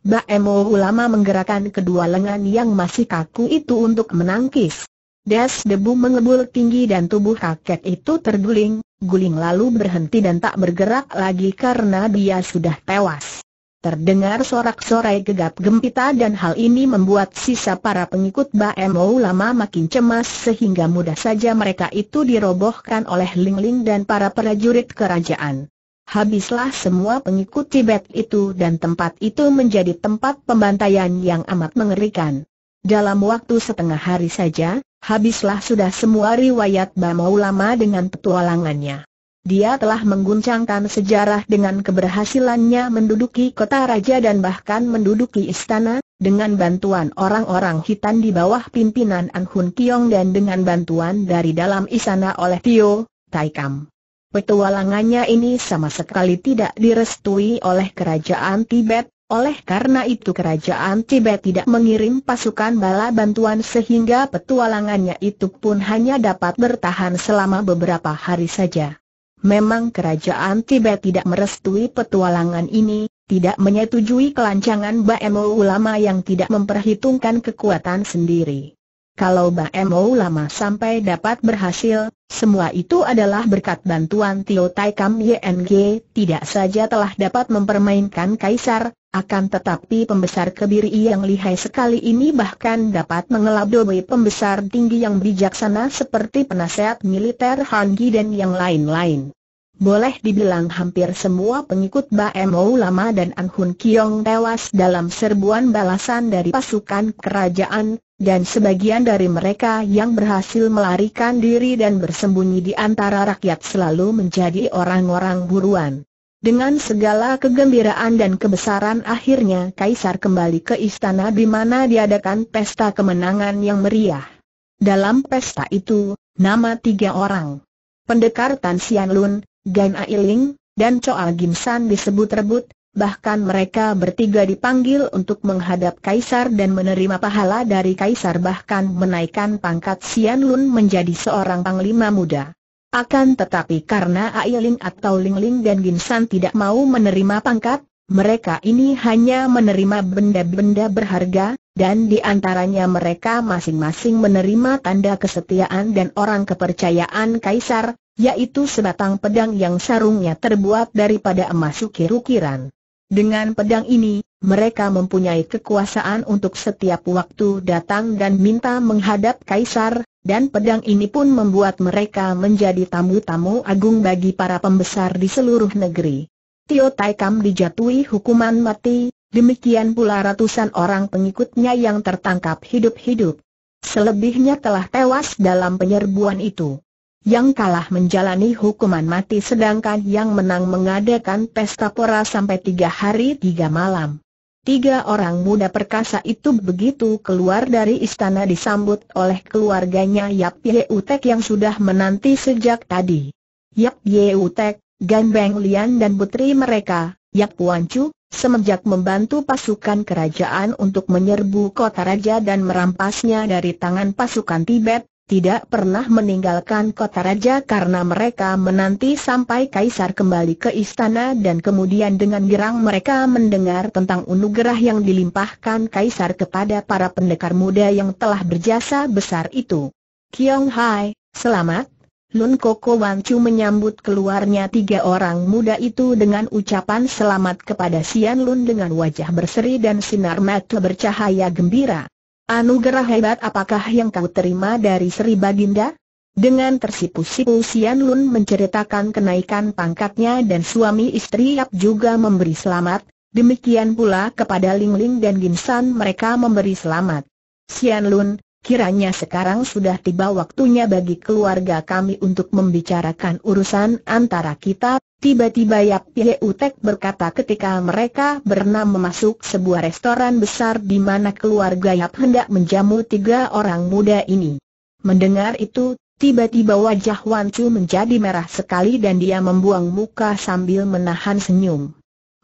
Baemo lama menggerakkan kedua lengan yang masih kaku itu untuk menangkis. Des debu mengebul tinggi dan tubuh kakek itu terguling, guling lalu berhenti dan tak bergerak lagi karena dia sudah tewas. Terdengar sorak-sorai gegap gempita dan hal ini membuat sisa para pengikut Baemo lama makin cemas sehingga mudah saja mereka itu dirobohkan oleh Ling Ling dan para prajurit kerajaan. Habislah semua pengikut Tibet itu dan tempat itu menjadi tempat pembantaian yang amat mengerikan. Dalam waktu setengah hari saja, habislah sudah semua riwayat Bama Lama dengan petualangannya. Dia telah mengguncangkan sejarah dengan keberhasilannya menduduki kota raja dan bahkan menduduki istana, dengan bantuan orang-orang hitam di bawah pimpinan Ang Hun Kiong dan dengan bantuan dari dalam istana oleh Tio, Taikam. Petualangannya ini sama sekali tidak direstui oleh kerajaan Tibet, oleh karena itu kerajaan Tibet tidak mengirim pasukan bala bantuan sehingga petualangannya itu pun hanya dapat bertahan selama beberapa hari saja. Memang kerajaan Tibet tidak merestui petualangan ini, tidak menyetujui kelancangan Baemo ulama yang tidak memperhitungkan kekuatan sendiri. Kalau Baemo ulama sampai dapat berhasil, semua itu adalah berkat bantuan Tio Tai Kam tidak saja telah dapat mempermainkan kaisar, akan tetapi pembesar kebiri yang lihai sekali ini bahkan dapat mengelabui pembesar tinggi yang bijaksana seperti penasehat militer Han Gi dan yang lain-lain. Boleh dibilang hampir semua pengikut Baemo Lama dan An Hun Kiong tewas dalam serbuan balasan dari pasukan kerajaan, dan sebagian dari mereka yang berhasil melarikan diri dan bersembunyi di antara rakyat selalu menjadi orang-orang buruan. Dengan segala kegembiraan dan kebesaran akhirnya Kaisar kembali ke istana di mana diadakan pesta kemenangan yang meriah. Dalam pesta itu, nama tiga orang. Pendekar Tan Sian Lun, Gan Ailing, dan Choa Gim San disebut rebut, bahkan mereka bertiga dipanggil untuk menghadap Kaisar dan menerima pahala dari Kaisar bahkan menaikkan pangkat Sian Lun menjadi seorang panglima muda. Akan tetapi karena Ailing atau Lingling dan Ginsan tidak mau menerima pangkat, mereka ini hanya menerima benda-benda berharga, dan di antaranya mereka masing-masing menerima tanda kesetiaan dan orang kepercayaan kaisar, yaitu sebatang pedang yang sarungnya terbuat daripada emas ukir-ukiran. Dengan pedang ini, mereka mempunyai kekuasaan untuk setiap waktu datang dan minta menghadap kaisar, dan pedang ini pun membuat mereka menjadi tamu-tamu agung bagi para pembesar di seluruh negeri. Tio Tai dijatuhi hukuman mati, demikian pula ratusan orang pengikutnya yang tertangkap hidup-hidup. Selebihnya telah tewas dalam penyerbuan itu. Yang kalah menjalani hukuman mati sedangkan yang menang mengadakan pesta pora sampai tiga hari tiga malam. Tiga orang muda perkasa itu begitu keluar dari istana disambut oleh keluarganya Yap Utek yang sudah menanti sejak tadi. Yap Utek, Gan Beng Lian dan putri mereka, Yap Puan Chu, semenjak membantu pasukan kerajaan untuk menyerbu kota raja dan merampasnya dari tangan pasukan Tibet, tidak pernah meninggalkan kota raja karena mereka menanti sampai kaisar kembali ke istana dan kemudian dengan girang mereka mendengar tentang unugerah yang dilimpahkan kaisar kepada para pendekar muda yang telah berjasa besar itu. Kiong Hai, selamat. Lun Koko Wan Chu menyambut keluarnya tiga orang muda itu dengan ucapan selamat kepada Sian Lun dengan wajah berseri dan sinar mata bercahaya gembira. Anugerah hebat apakah yang kau terima dari Sri Baginda? Dengan tersipu-sipu Sian Lun menceritakan kenaikan pangkatnya dan suami istri Yap juga memberi selamat, demikian pula kepada Ling Ling dan Ginsan mereka memberi selamat. Sian Lun, Kiranya sekarang sudah tiba waktunya bagi keluarga kami untuk membicarakan urusan antara kita. Tiba-tiba Yap Ye Utek berkata ketika mereka bernam memasuk sebuah restoran besar di mana keluarga Yap hendak menjamu tiga orang muda ini. Mendengar itu, tiba-tiba wajah Wan Chu menjadi merah sekali dan dia membuang muka sambil menahan senyum.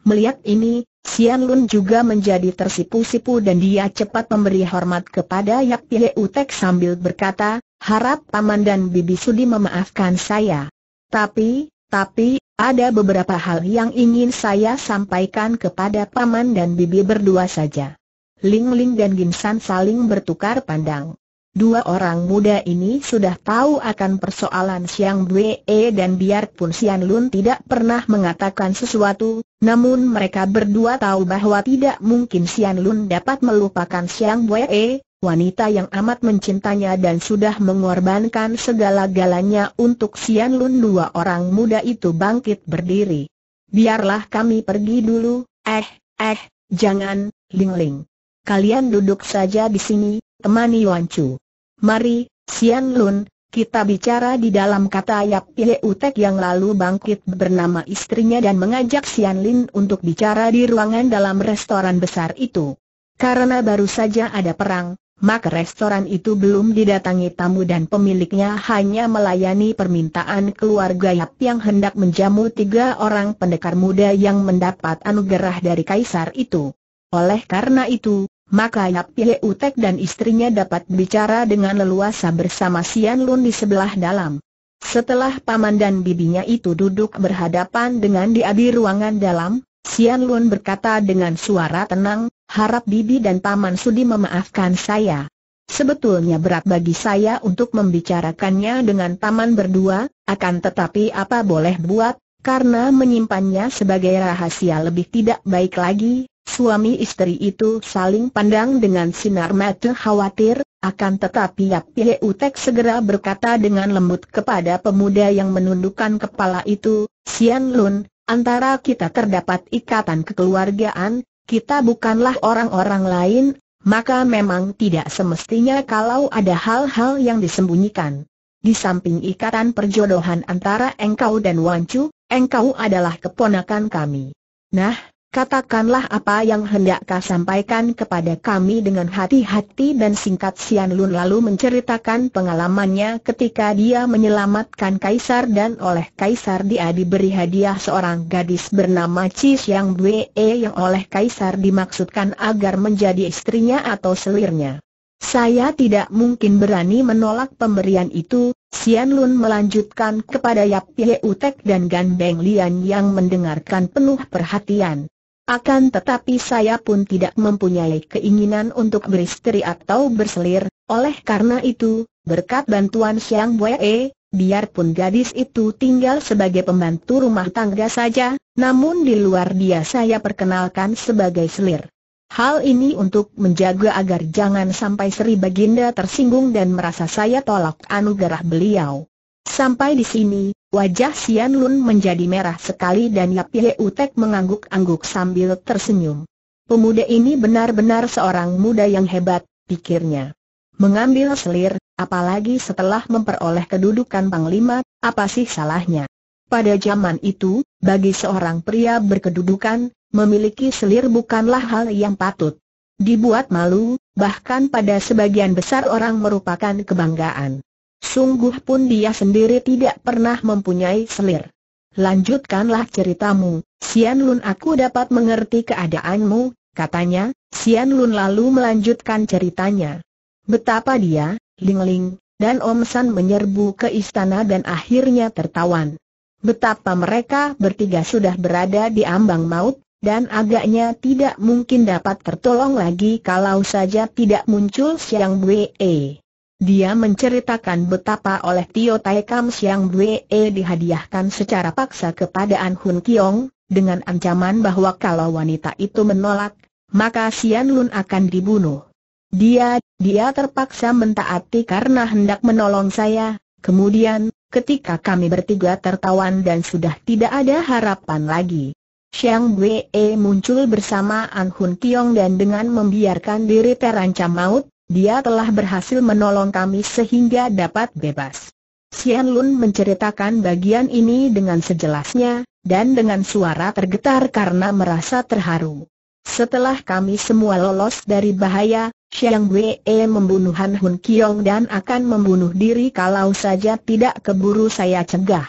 Melihat ini, Sian Lun juga menjadi tersipu-sipu dan dia cepat memberi hormat kepada Yap Ye Utek sambil berkata, harap Paman dan Bibi Sudi memaafkan saya. Tapi, tapi, ada beberapa hal yang ingin saya sampaikan kepada Paman dan Bibi berdua saja. Ling Ling dan Ginsan saling bertukar pandang. Dua orang muda ini sudah tahu akan persoalan Siang Bwe e dan biarpun Sian Lun tidak pernah mengatakan sesuatu, namun mereka berdua tahu bahwa tidak mungkin Sian Lun dapat melupakan Siang Bwe, e, wanita yang amat mencintanya dan sudah mengorbankan segala-galanya untuk Sian Lun. Dua orang muda itu bangkit berdiri. Biarlah kami pergi dulu, eh, eh, jangan, Ling Ling. Kalian duduk saja di sini, temani Wancu. Chu. Mari, Sian Lun, kita bicara di dalam kata Yap Pile Utek yang lalu bangkit bernama istrinya dan mengajak Sian Lin untuk bicara di ruangan dalam restoran besar itu. Karena baru saja ada perang, maka restoran itu belum didatangi tamu dan pemiliknya hanya melayani permintaan keluarga Yap yang hendak menjamu tiga orang pendekar muda yang mendapat anugerah dari kaisar itu. Oleh karena itu, maka Yap Utek dan istrinya dapat bicara dengan leluasa bersama Sian Lun di sebelah dalam. Setelah paman dan bibinya itu duduk berhadapan dengan di ruangan dalam, Sian Lun berkata dengan suara tenang, harap bibi dan paman sudi memaafkan saya. Sebetulnya berat bagi saya untuk membicarakannya dengan paman berdua, akan tetapi apa boleh buat, karena menyimpannya sebagai rahasia lebih tidak baik lagi, Suami istri itu saling pandang dengan sinar mata khawatir, akan tetapi Yap Utek segera berkata dengan lembut kepada pemuda yang menundukkan kepala itu, Sian Lun, antara kita terdapat ikatan kekeluargaan, kita bukanlah orang-orang lain, maka memang tidak semestinya kalau ada hal-hal yang disembunyikan. Di samping ikatan perjodohan antara engkau dan Wancu, engkau adalah keponakan kami. Nah, Katakanlah apa yang hendak kau sampaikan kepada kami dengan hati-hati dan singkat Sian Lun lalu menceritakan pengalamannya ketika dia menyelamatkan Kaisar dan oleh Kaisar dia diberi hadiah seorang gadis bernama Cis yang Bue yang oleh Kaisar dimaksudkan agar menjadi istrinya atau selirnya. Saya tidak mungkin berani menolak pemberian itu, Sian Lun melanjutkan kepada Yap Ye Utek dan Gan Beng Lian yang mendengarkan penuh perhatian. Akan tetapi saya pun tidak mempunyai keinginan untuk beristri atau berselir, oleh karena itu, berkat bantuan Siang Wei, biarpun gadis itu tinggal sebagai pembantu rumah tangga saja, namun di luar dia saya perkenalkan sebagai selir. Hal ini untuk menjaga agar jangan sampai Sri Baginda tersinggung dan merasa saya tolak anugerah beliau. Sampai di sini, wajah Sian Lun menjadi merah sekali dan Yap Ye Utek mengangguk-angguk sambil tersenyum. Pemuda ini benar-benar seorang muda yang hebat, pikirnya. Mengambil selir, apalagi setelah memperoleh kedudukan Panglima, apa sih salahnya? Pada zaman itu, bagi seorang pria berkedudukan, memiliki selir bukanlah hal yang patut. Dibuat malu, bahkan pada sebagian besar orang merupakan kebanggaan. Sungguh pun dia sendiri tidak pernah mempunyai selir. Lanjutkanlah ceritamu, Sian Lun aku dapat mengerti keadaanmu, katanya, Sian Lun lalu melanjutkan ceritanya. Betapa dia, Ling Ling, dan Om San menyerbu ke istana dan akhirnya tertawan. Betapa mereka bertiga sudah berada di ambang maut, dan agaknya tidak mungkin dapat tertolong lagi kalau saja tidak muncul Siang Wei. Dia menceritakan betapa oleh Tio Tai Kam Siang Bwe e dihadiahkan secara paksa kepada An Hun Kiong, dengan ancaman bahwa kalau wanita itu menolak, maka Sian Lun akan dibunuh. Dia, dia terpaksa mentaati karena hendak menolong saya, kemudian, ketika kami bertiga tertawan dan sudah tidak ada harapan lagi. Siang Bwe e muncul bersama An Hun Kiong dan dengan membiarkan diri terancam maut, dia telah berhasil menolong kami sehingga dapat bebas. Xian Lun menceritakan bagian ini dengan sejelasnya, dan dengan suara tergetar karena merasa terharu. Setelah kami semua lolos dari bahaya, Xiang Wei membunuh Han Hun Kiong dan akan membunuh diri kalau saja tidak keburu saya cegah.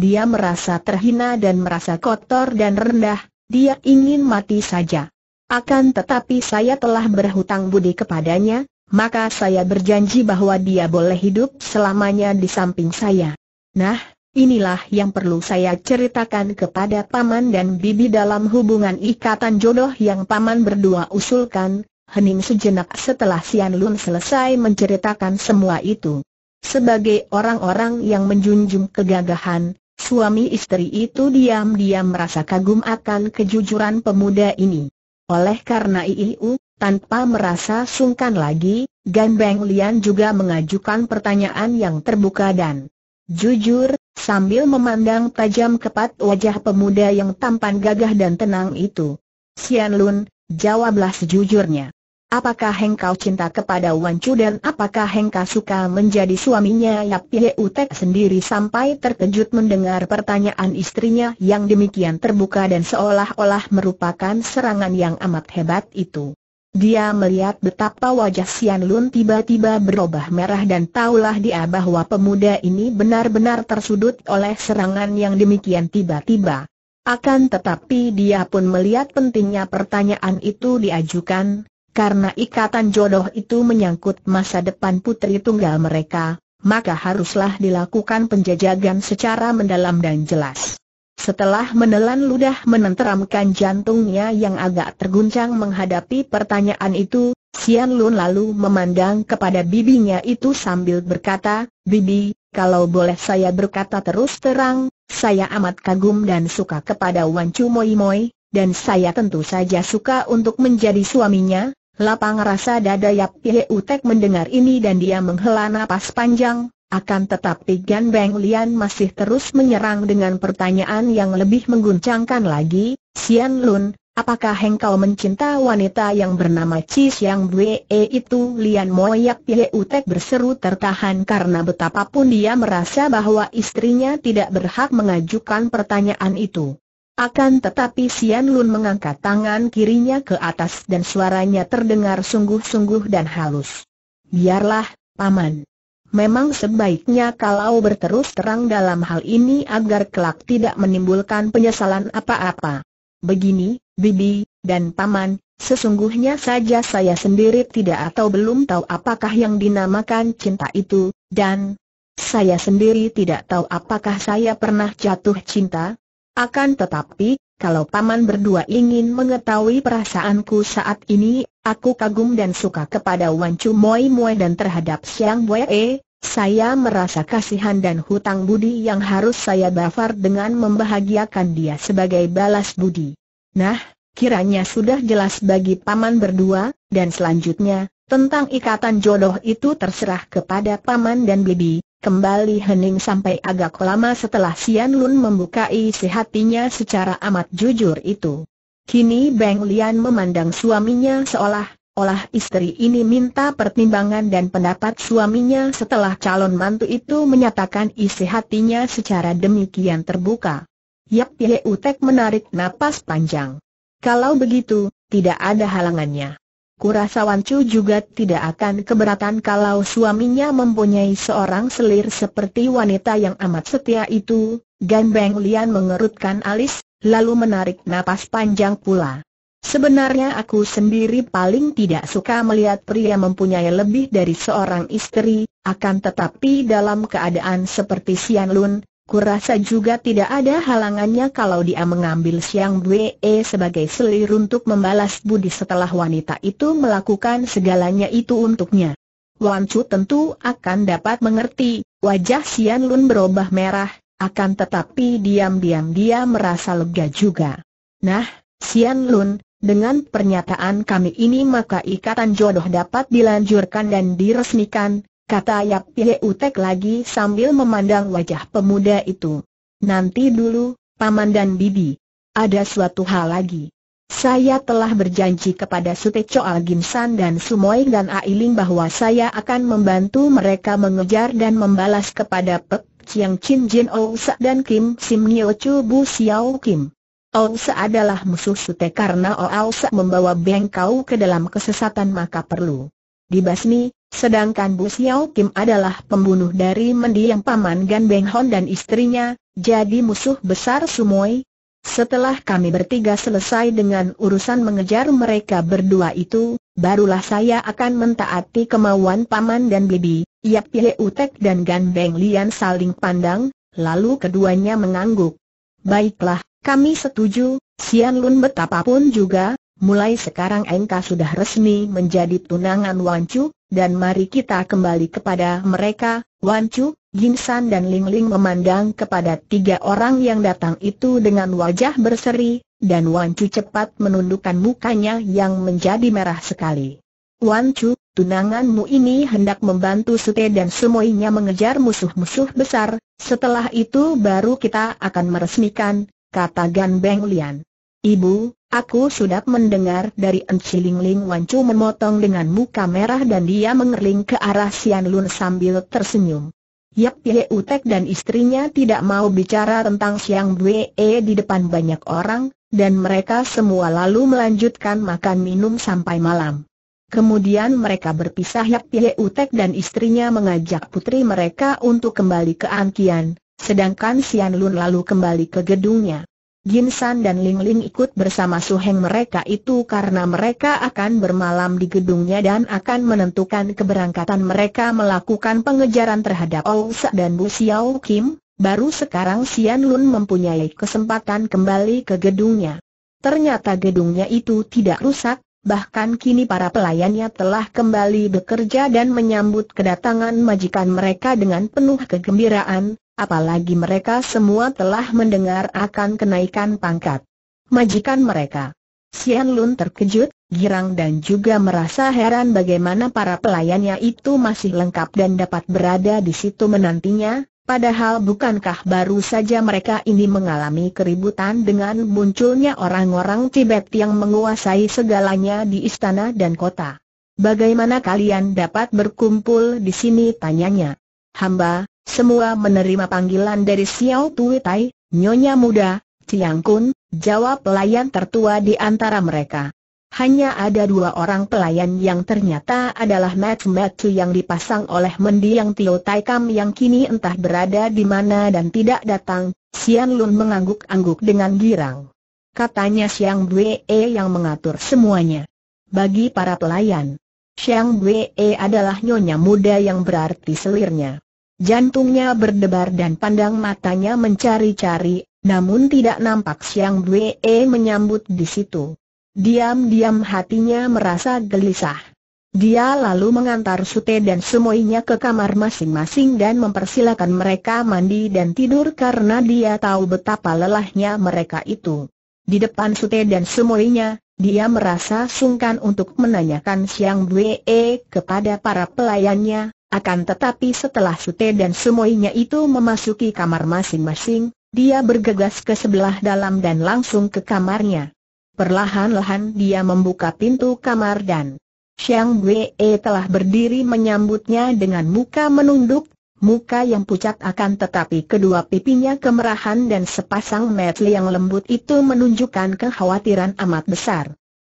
Dia merasa terhina dan merasa kotor dan rendah, dia ingin mati saja. Akan tetapi saya telah berhutang budi kepadanya, maka saya berjanji bahwa dia boleh hidup selamanya di samping saya. Nah, inilah yang perlu saya ceritakan kepada Paman dan Bibi dalam hubungan ikatan jodoh yang Paman berdua usulkan, hening sejenak setelah Sian Lun selesai menceritakan semua itu. Sebagai orang-orang yang menjunjung kegagahan, suami istri itu diam-diam merasa kagum akan kejujuran pemuda ini. Oleh karena itu, tanpa merasa sungkan lagi, Gan Beng Lian juga mengajukan pertanyaan yang terbuka dan jujur, sambil memandang tajam kepat wajah pemuda yang tampan gagah dan tenang itu. Sian Lun, jawablah sejujurnya. Apakah hengkau cinta kepada Wan Chu dan apakah hengka suka menjadi suaminya Yap Ye Utek sendiri sampai terkejut mendengar pertanyaan istrinya yang demikian terbuka dan seolah-olah merupakan serangan yang amat hebat itu. Dia melihat betapa wajah Sian Lun tiba-tiba berubah merah dan taulah dia bahwa pemuda ini benar-benar tersudut oleh serangan yang demikian tiba-tiba. Akan tetapi dia pun melihat pentingnya pertanyaan itu diajukan, karena ikatan jodoh itu menyangkut masa depan putri tunggal mereka, maka haruslah dilakukan penjajagan secara mendalam dan jelas. Setelah menelan ludah menenteramkan jantungnya yang agak terguncang menghadapi pertanyaan itu, Sian Lun lalu memandang kepada bibinya itu sambil berkata, Bibi, kalau boleh saya berkata terus terang, saya amat kagum dan suka kepada Wan Chu Moi Moi, dan saya tentu saja suka untuk menjadi suaminya. Lapang rasa dada Yap Ye Utek mendengar ini dan dia menghela nafas panjang, akan tetapi Gan Beng Lian masih terus menyerang dengan pertanyaan yang lebih mengguncangkan lagi, Sian Lun, apakah engkau mencinta wanita yang bernama Chi Xiang Wee itu? Lian Moyak Ye Utek berseru tertahan karena betapapun dia merasa bahwa istrinya tidak berhak mengajukan pertanyaan itu. Akan tetapi Sian Lun mengangkat tangan kirinya ke atas dan suaranya terdengar sungguh-sungguh dan halus. Biarlah, Paman. Memang sebaiknya kalau berterus terang dalam hal ini agar kelak tidak menimbulkan penyesalan apa-apa. Begini, Bibi, dan Paman, sesungguhnya saja saya sendiri tidak atau belum tahu apakah yang dinamakan cinta itu, dan saya sendiri tidak tahu apakah saya pernah jatuh cinta. Akan tetapi, kalau Paman berdua ingin mengetahui perasaanku saat ini, Aku kagum dan suka kepada Wan Chu Moi Moi dan terhadap Siang Wei. Saya merasa kasihan dan hutang budi yang harus saya bafar dengan membahagiakan dia sebagai balas budi. Nah, kiranya sudah jelas bagi paman berdua, dan selanjutnya, tentang ikatan jodoh itu terserah kepada paman dan bibi. Kembali hening sampai agak lama setelah Sian Lun membuka isi hatinya secara amat jujur itu. Kini Beng Lian memandang suaminya seolah olah istri ini minta pertimbangan dan pendapat suaminya setelah calon mantu itu menyatakan isi hatinya secara demikian terbuka. Yap Ye Utek menarik napas panjang. Kalau begitu, tidak ada halangannya. Kurasa Wan Chu juga tidak akan keberatan kalau suaminya mempunyai seorang selir seperti wanita yang amat setia itu. Gan Beng Lian mengerutkan alis, lalu menarik napas panjang pula. Sebenarnya aku sendiri paling tidak suka melihat pria mempunyai lebih dari seorang istri, akan tetapi dalam keadaan seperti Sian Lun, kurasa juga tidak ada halangannya kalau dia mengambil Siang Bwe sebagai selir untuk membalas budi setelah wanita itu melakukan segalanya itu untuknya. Wan Chu tentu akan dapat mengerti, wajah Sian Lun berubah merah, akan tetapi diam-diam dia merasa lega juga. Nah, Sian Lun, dengan pernyataan kami ini maka ikatan jodoh dapat dilanjurkan dan diresmikan, kata Yap Utek lagi sambil memandang wajah pemuda itu. Nanti dulu, Paman dan Bibi. Ada suatu hal lagi. Saya telah berjanji kepada Suteco San dan Sumoy dan Ailing bahwa saya akan membantu mereka mengejar dan membalas kepada Pek Chiang Chin Jin Sa dan Kim Sim Nyo Chu Bu Xiao Kim. Sa adalah musuh sute karena Sa membawa Beng Kau ke dalam kesesatan maka perlu dibasmi, sedangkan Bu Xiao Kim adalah pembunuh dari mendiang paman Gan Beng Hon dan istrinya, jadi musuh besar Sumoi. Setelah kami bertiga selesai dengan urusan mengejar mereka berdua itu, barulah saya akan mentaati kemauan paman dan bibi, Yap Ye Utek dan Gan Beng Lian saling pandang, lalu keduanya mengangguk. Baiklah, kami setuju, Sian Lun betapapun juga, mulai sekarang Engkau sudah resmi menjadi tunangan Wan Chu, dan mari kita kembali kepada mereka, Wan Chu, San dan Ling Ling memandang kepada tiga orang yang datang itu dengan wajah berseri, dan Wan Chu cepat menundukkan mukanya yang menjadi merah sekali. Wan Chu, tunanganmu ini hendak membantu Sute dan semuanya mengejar musuh-musuh besar, setelah itu baru kita akan meresmikan, kata Gan Beng Lian. Ibu, aku sudah mendengar dari Enciling Ling Wancu memotong dengan muka merah dan dia mengerling ke arah Sian Lun sambil tersenyum. Yap Ye Utek dan istrinya tidak mau bicara tentang Siang Bwe di depan banyak orang, dan mereka semua lalu melanjutkan makan minum sampai malam. Kemudian mereka berpisah Yak Tie Utek dan istrinya mengajak putri mereka untuk kembali ke Ankian, sedangkan Sian Lun lalu kembali ke gedungnya. Jin San dan Ling Ling ikut bersama Su Heng mereka itu karena mereka akan bermalam di gedungnya dan akan menentukan keberangkatan mereka melakukan pengejaran terhadap Sa dan Bu Xiao Kim, baru sekarang Sian Lun mempunyai kesempatan kembali ke gedungnya. Ternyata gedungnya itu tidak rusak, Bahkan kini para pelayannya telah kembali bekerja dan menyambut kedatangan majikan mereka dengan penuh kegembiraan, apalagi mereka semua telah mendengar akan kenaikan pangkat majikan mereka. Sian Lun terkejut, girang dan juga merasa heran bagaimana para pelayannya itu masih lengkap dan dapat berada di situ menantinya, Padahal bukankah baru saja mereka ini mengalami keributan dengan munculnya orang-orang Tibet yang menguasai segalanya di istana dan kota? Bagaimana kalian dapat berkumpul di sini tanyanya? Hamba, semua menerima panggilan dari Xiao Tui Tai, Nyonya Muda, Tiang Kun, jawab pelayan tertua di antara mereka. Hanya ada dua orang pelayan yang ternyata adalah Mat Matsu yang dipasang oleh mendiang Tio Taikam yang kini entah berada di mana dan tidak datang, Sian Lun mengangguk-angguk dengan girang. Katanya Siang E yang mengatur semuanya. Bagi para pelayan, Siang E adalah nyonya muda yang berarti selirnya. Jantungnya berdebar dan pandang matanya mencari-cari, namun tidak nampak Siang E menyambut di situ. Diam-diam hatinya merasa gelisah. Dia lalu mengantar Sute dan semuanya ke kamar masing-masing dan mempersilakan mereka mandi dan tidur karena dia tahu betapa lelahnya mereka itu. Di depan Sute dan semuanya, dia merasa sungkan untuk menanyakan Siang Bwe kepada para pelayannya, akan tetapi setelah Sute dan semuanya itu memasuki kamar masing-masing, dia bergegas ke sebelah dalam dan langsung ke kamarnya. Perlahan-lahan dia membuka pintu kamar dan Xiang Wei telah berdiri menyambutnya dengan muka menunduk, muka yang pucat akan tetapi kedua pipinya kemerahan dan sepasang mata yang lembut itu menunjukkan kekhawatiran amat besar.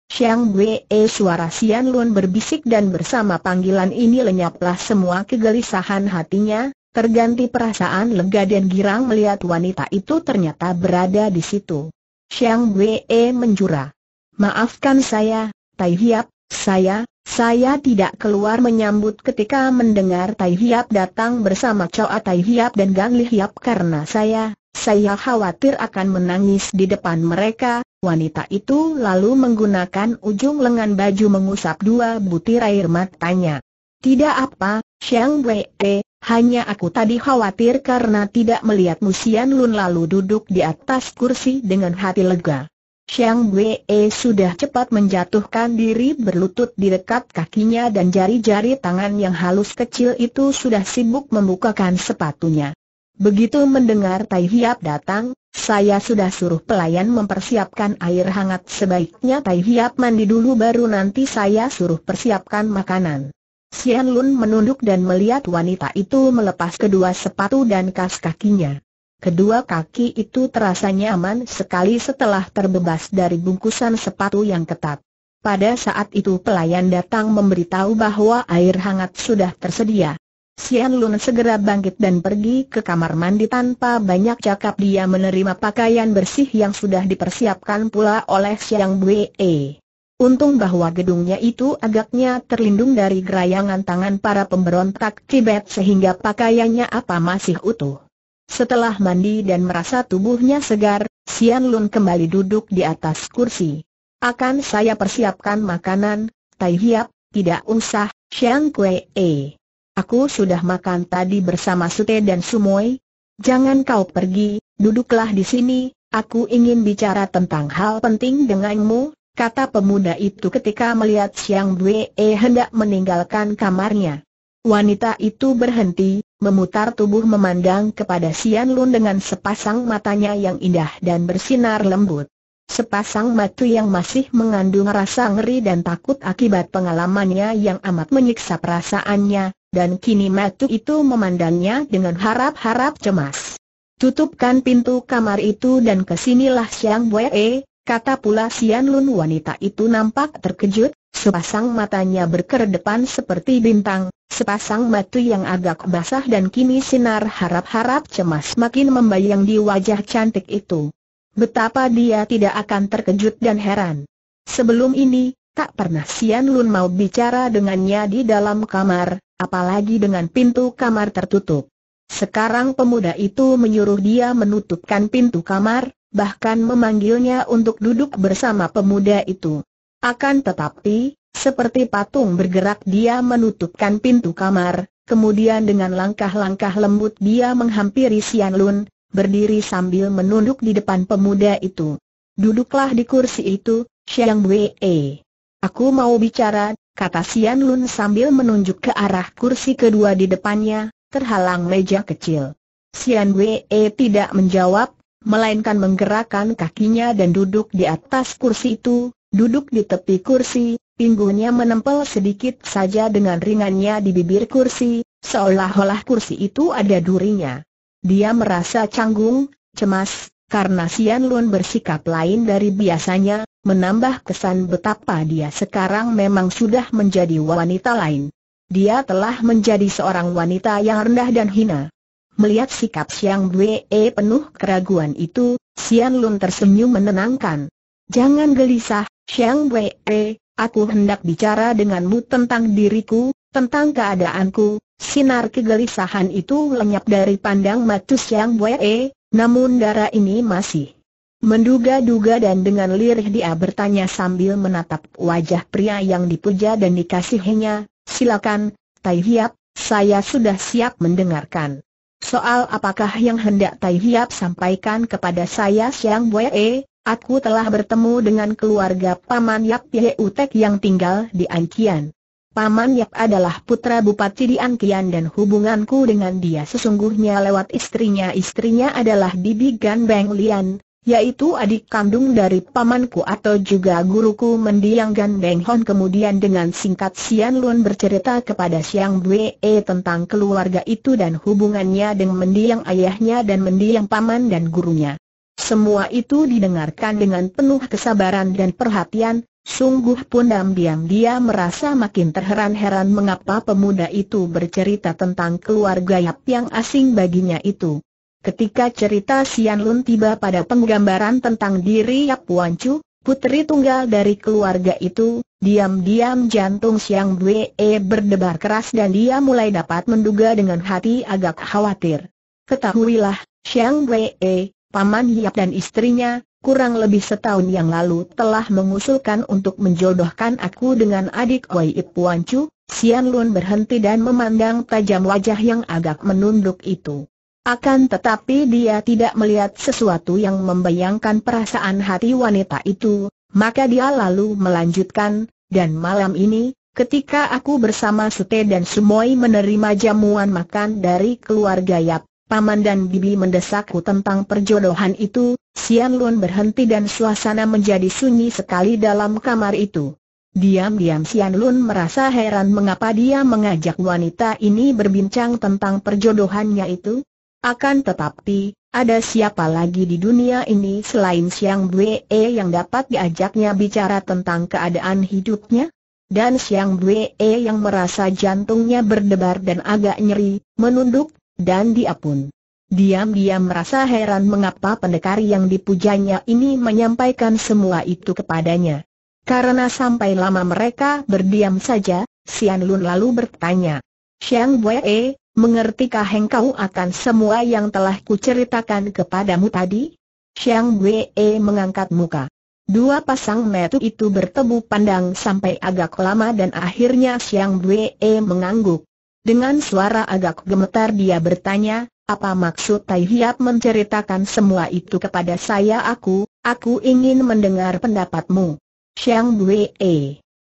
Xiang Wei suara Xian Lun berbisik dan bersama panggilan ini lenyaplah semua kegelisahan hatinya, terganti perasaan lega dan girang melihat wanita itu ternyata berada di situ. Xiang Wei menjura. Maafkan saya, Tai Hiap, saya, saya tidak keluar menyambut ketika mendengar Tai Hiap datang bersama Choa Tai Hiap dan Gang Li Hiap karena saya, saya khawatir akan menangis di depan mereka. Wanita itu lalu menggunakan ujung lengan baju mengusap dua butir air matanya. Tidak apa, Xiang Wei, hanya aku tadi khawatir karena tidak melihat Musian Lun lalu duduk di atas kursi dengan hati lega. Xiang Wei sudah cepat menjatuhkan diri berlutut di dekat kakinya dan jari-jari tangan yang halus kecil itu sudah sibuk membukakan sepatunya. Begitu mendengar Tai Hiap datang, saya sudah suruh pelayan mempersiapkan air hangat sebaiknya Tai Hiap mandi dulu baru nanti saya suruh persiapkan makanan. Xian Lun menunduk dan melihat wanita itu melepas kedua sepatu dan kas kakinya. Kedua kaki itu terasa nyaman sekali setelah terbebas dari bungkusan sepatu yang ketat. Pada saat itu pelayan datang memberitahu bahwa air hangat sudah tersedia. Xian Lun segera bangkit dan pergi ke kamar mandi tanpa banyak cakap dia menerima pakaian bersih yang sudah dipersiapkan pula oleh Xiang Wei. Untung bahwa gedungnya itu agaknya terlindung dari gerayangan tangan para pemberontak Tibet sehingga pakaiannya apa masih utuh. Setelah mandi dan merasa tubuhnya segar, Sian Lun kembali duduk di atas kursi. Akan saya persiapkan makanan, Tai Hiap, tidak usah, Xiang Kue E. Aku sudah makan tadi bersama Sute dan Sumoy. Jangan kau pergi, duduklah di sini, aku ingin bicara tentang hal penting denganmu, kata pemuda itu ketika melihat Siang Bwe eh, hendak meninggalkan kamarnya. Wanita itu berhenti, memutar tubuh memandang kepada Sian Lun dengan sepasang matanya yang indah dan bersinar lembut. Sepasang mata yang masih mengandung rasa ngeri dan takut akibat pengalamannya yang amat menyiksa perasaannya, dan kini mata itu memandangnya dengan harap-harap cemas. Tutupkan pintu kamar itu dan kesinilah Siang Wei, Kata pula Sian Lun wanita itu nampak terkejut, sepasang matanya berkedepan seperti bintang, sepasang mata yang agak basah dan kini sinar harap-harap cemas makin membayang di wajah cantik itu. Betapa dia tidak akan terkejut dan heran. Sebelum ini, tak pernah Sian Lun mau bicara dengannya di dalam kamar, apalagi dengan pintu kamar tertutup. Sekarang pemuda itu menyuruh dia menutupkan pintu kamar, bahkan memanggilnya untuk duduk bersama pemuda itu. Akan tetapi, seperti patung bergerak dia menutupkan pintu kamar, kemudian dengan langkah-langkah lembut dia menghampiri Sian Lun, berdiri sambil menunduk di depan pemuda itu. Duduklah di kursi itu, Xiang Wei. Aku mau bicara, kata Sian Lun sambil menunjuk ke arah kursi kedua di depannya, terhalang meja kecil. Sian Wei tidak menjawab, melainkan menggerakkan kakinya dan duduk di atas kursi itu, duduk di tepi kursi, pinggulnya menempel sedikit saja dengan ringannya di bibir kursi, seolah-olah kursi itu ada durinya. Dia merasa canggung, cemas, karena Sian Lun bersikap lain dari biasanya, menambah kesan betapa dia sekarang memang sudah menjadi wanita lain. Dia telah menjadi seorang wanita yang rendah dan hina. Melihat sikap Siang Wei e, penuh keraguan itu, Sian Lun tersenyum menenangkan. Jangan gelisah, Siang Wei, e. aku hendak bicara denganmu tentang diriku, tentang keadaanku. Sinar kegelisahan itu lenyap dari pandang mata Siang Wei, e. namun darah ini masih menduga-duga dan dengan lirih dia bertanya sambil menatap wajah pria yang dipuja dan dikasihinya, silakan, Tai Hiap, saya sudah siap mendengarkan. Soal apakah yang hendak Tai Hiap sampaikan kepada saya Siang Wee, eh, aku telah bertemu dengan keluarga Paman Yap Utek yang tinggal di Ankian. Paman Yap adalah putra Bupati di Ankian dan hubunganku dengan dia sesungguhnya lewat istrinya. Istrinya adalah Bibi Gan Beng Lian, yaitu adik kandung dari pamanku atau juga guruku mendiang Gan Beng Hon kemudian dengan singkat Sian Lun bercerita kepada Siang Bwe tentang keluarga itu dan hubungannya dengan mendiang ayahnya dan mendiang paman dan gurunya. Semua itu didengarkan dengan penuh kesabaran dan perhatian, Sungguh pun diam-diam dia merasa makin terheran-heran mengapa pemuda itu bercerita tentang keluarga Yap yang asing baginya itu. Ketika cerita Sian Lun tiba pada penggambaran tentang diri Yap Wan Chu, putri tunggal dari keluarga itu, diam-diam jantung Siang Bwe e berdebar keras dan dia mulai dapat menduga dengan hati agak khawatir. Ketahuilah, Siang Bwe, e, paman Yap dan istrinya, kurang lebih setahun yang lalu telah mengusulkan untuk menjodohkan aku dengan adik Wai Ip Wan Chu, Sian Lun berhenti dan memandang tajam wajah yang agak menunduk itu. Akan tetapi dia tidak melihat sesuatu yang membayangkan perasaan hati wanita itu, maka dia lalu melanjutkan, dan malam ini, ketika aku bersama Sute dan Sumoy menerima jamuan makan dari keluarga Yap, Paman dan Bibi mendesakku tentang perjodohan itu, Sian Lun berhenti dan suasana menjadi sunyi sekali dalam kamar itu. Diam-diam Sian Lun merasa heran mengapa dia mengajak wanita ini berbincang tentang perjodohannya itu, akan tetapi, ada siapa lagi di dunia ini selain Siang Bwe e yang dapat diajaknya bicara tentang keadaan hidupnya? Dan Siang Bwe e yang merasa jantungnya berdebar dan agak nyeri, menunduk, dan dia pun diam-diam merasa heran mengapa pendekar yang dipujanya ini menyampaikan semua itu kepadanya. Karena sampai lama mereka berdiam saja, Sian Lun lalu bertanya, Siang Bwe, e, Mengertikah engkau akan semua yang telah kuceritakan kepadamu tadi? Xiang Wei mengangkat muka. Dua pasang metu itu bertemu pandang sampai agak lama dan akhirnya Xiang Wei mengangguk. Dengan suara agak gemetar dia bertanya, apa maksud Tai Hiap menceritakan semua itu kepada saya aku, aku ingin mendengar pendapatmu. Xiang Wei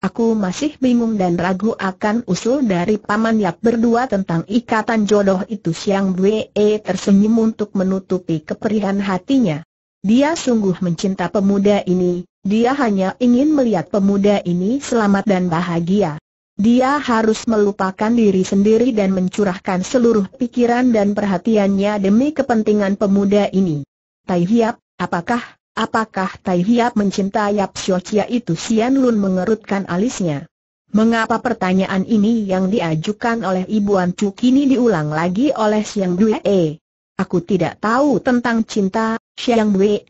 Aku masih bingung dan ragu akan usul dari Paman Yap berdua tentang ikatan jodoh itu Siang Bwe tersenyum untuk menutupi keperihan hatinya. Dia sungguh mencinta pemuda ini, dia hanya ingin melihat pemuda ini selamat dan bahagia. Dia harus melupakan diri sendiri dan mencurahkan seluruh pikiran dan perhatiannya demi kepentingan pemuda ini. Tai Hiap, apakah Apakah Tai Hiap mencintai Yap Chia itu Sian Lun mengerutkan alisnya. Mengapa pertanyaan ini yang diajukan oleh Ibu Chu kini diulang lagi oleh Siang Due? Aku tidak tahu tentang cinta, Siang Due.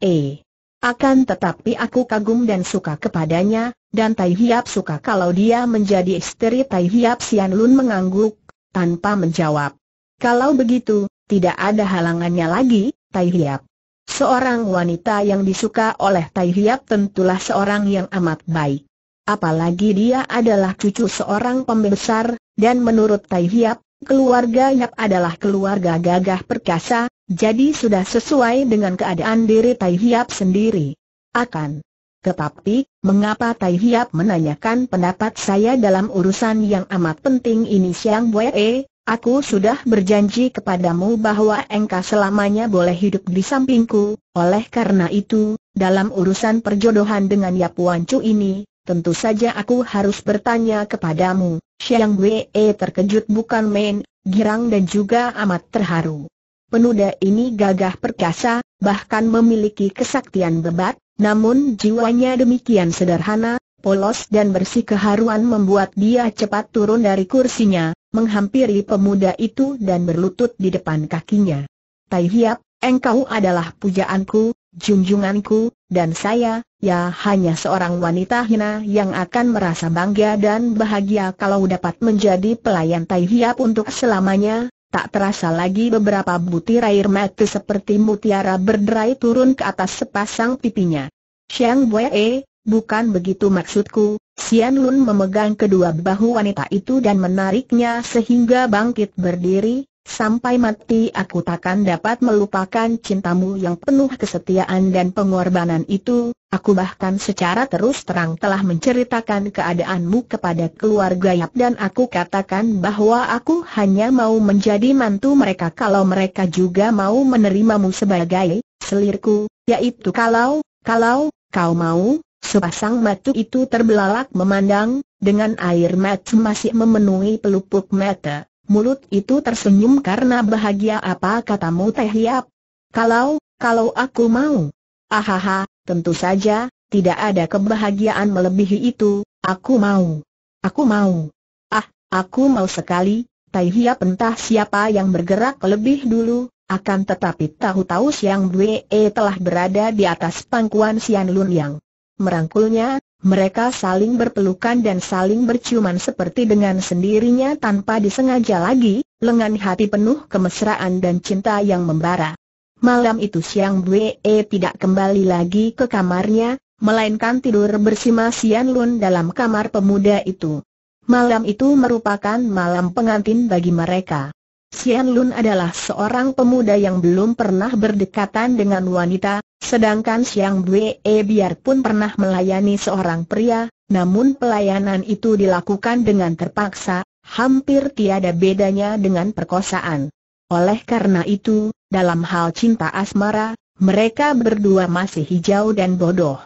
Akan tetapi aku kagum dan suka kepadanya, dan Tai Hiap suka kalau dia menjadi istri Tai Hiap Sian Lun mengangguk, tanpa menjawab. Kalau begitu, tidak ada halangannya lagi, Tai Hiap. Seorang wanita yang disuka oleh Tai Hiap tentulah seorang yang amat baik. Apalagi dia adalah cucu seorang pembesar, dan menurut Tai Hiap, keluarga Yap adalah keluarga gagah perkasa, jadi sudah sesuai dengan keadaan diri Tai Hiap sendiri. Akan tetapi, mengapa Tai Hiap menanyakan pendapat saya dalam urusan yang amat penting ini Siang Wei? Aku sudah berjanji kepadamu bahwa engkau selamanya boleh hidup di sampingku, oleh karena itu, dalam urusan perjodohan dengan Yap Chu ini, tentu saja aku harus bertanya kepadamu. Siang Wei terkejut bukan main, girang dan juga amat terharu. Penuda ini gagah perkasa, bahkan memiliki kesaktian bebat, namun jiwanya demikian sederhana, polos dan bersih keharuan membuat dia cepat turun dari kursinya, menghampiri pemuda itu dan berlutut di depan kakinya. Tai Hiap, engkau adalah pujaanku, junjunganku, dan saya, ya hanya seorang wanita hina yang akan merasa bangga dan bahagia kalau dapat menjadi pelayan Tai Hiap untuk selamanya. Tak terasa lagi beberapa butir air mata seperti mutiara berderai turun ke atas sepasang pipinya. Xiang Boye, Bukan begitu maksudku, Sian Lun memegang kedua bahu wanita itu dan menariknya sehingga bangkit berdiri, sampai mati aku takkan dapat melupakan cintamu yang penuh kesetiaan dan pengorbanan itu, aku bahkan secara terus terang telah menceritakan keadaanmu kepada keluarga Yap dan aku katakan bahwa aku hanya mau menjadi mantu mereka kalau mereka juga mau menerimamu sebagai selirku, yaitu kalau, kalau, kau mau, Sepasang mata itu terbelalak memandang, dengan air mata masih memenuhi pelupuk mata. Mulut itu tersenyum karena bahagia apa katamu Teh Yap? Kalau, kalau aku mau. Ahaha, tentu saja, tidak ada kebahagiaan melebihi itu, aku mau. Aku mau. Ah, aku mau sekali, Teh Hiap entah siapa yang bergerak lebih dulu, akan tetapi tahu-tahu Siang Bwe telah berada di atas pangkuan Sian Lun Yang merangkulnya, mereka saling berpelukan dan saling berciuman seperti dengan sendirinya tanpa disengaja lagi, lengan hati penuh kemesraan dan cinta yang membara. Malam itu Siang Bwe tidak kembali lagi ke kamarnya, melainkan tidur bersama Sian Lun dalam kamar pemuda itu. Malam itu merupakan malam pengantin bagi mereka. Sian Lun adalah seorang pemuda yang belum pernah berdekatan dengan wanita, Sedangkan Siang Bwe eh, biarpun pernah melayani seorang pria, namun pelayanan itu dilakukan dengan terpaksa, hampir tiada bedanya dengan perkosaan. Oleh karena itu, dalam hal cinta asmara, mereka berdua masih hijau dan bodoh.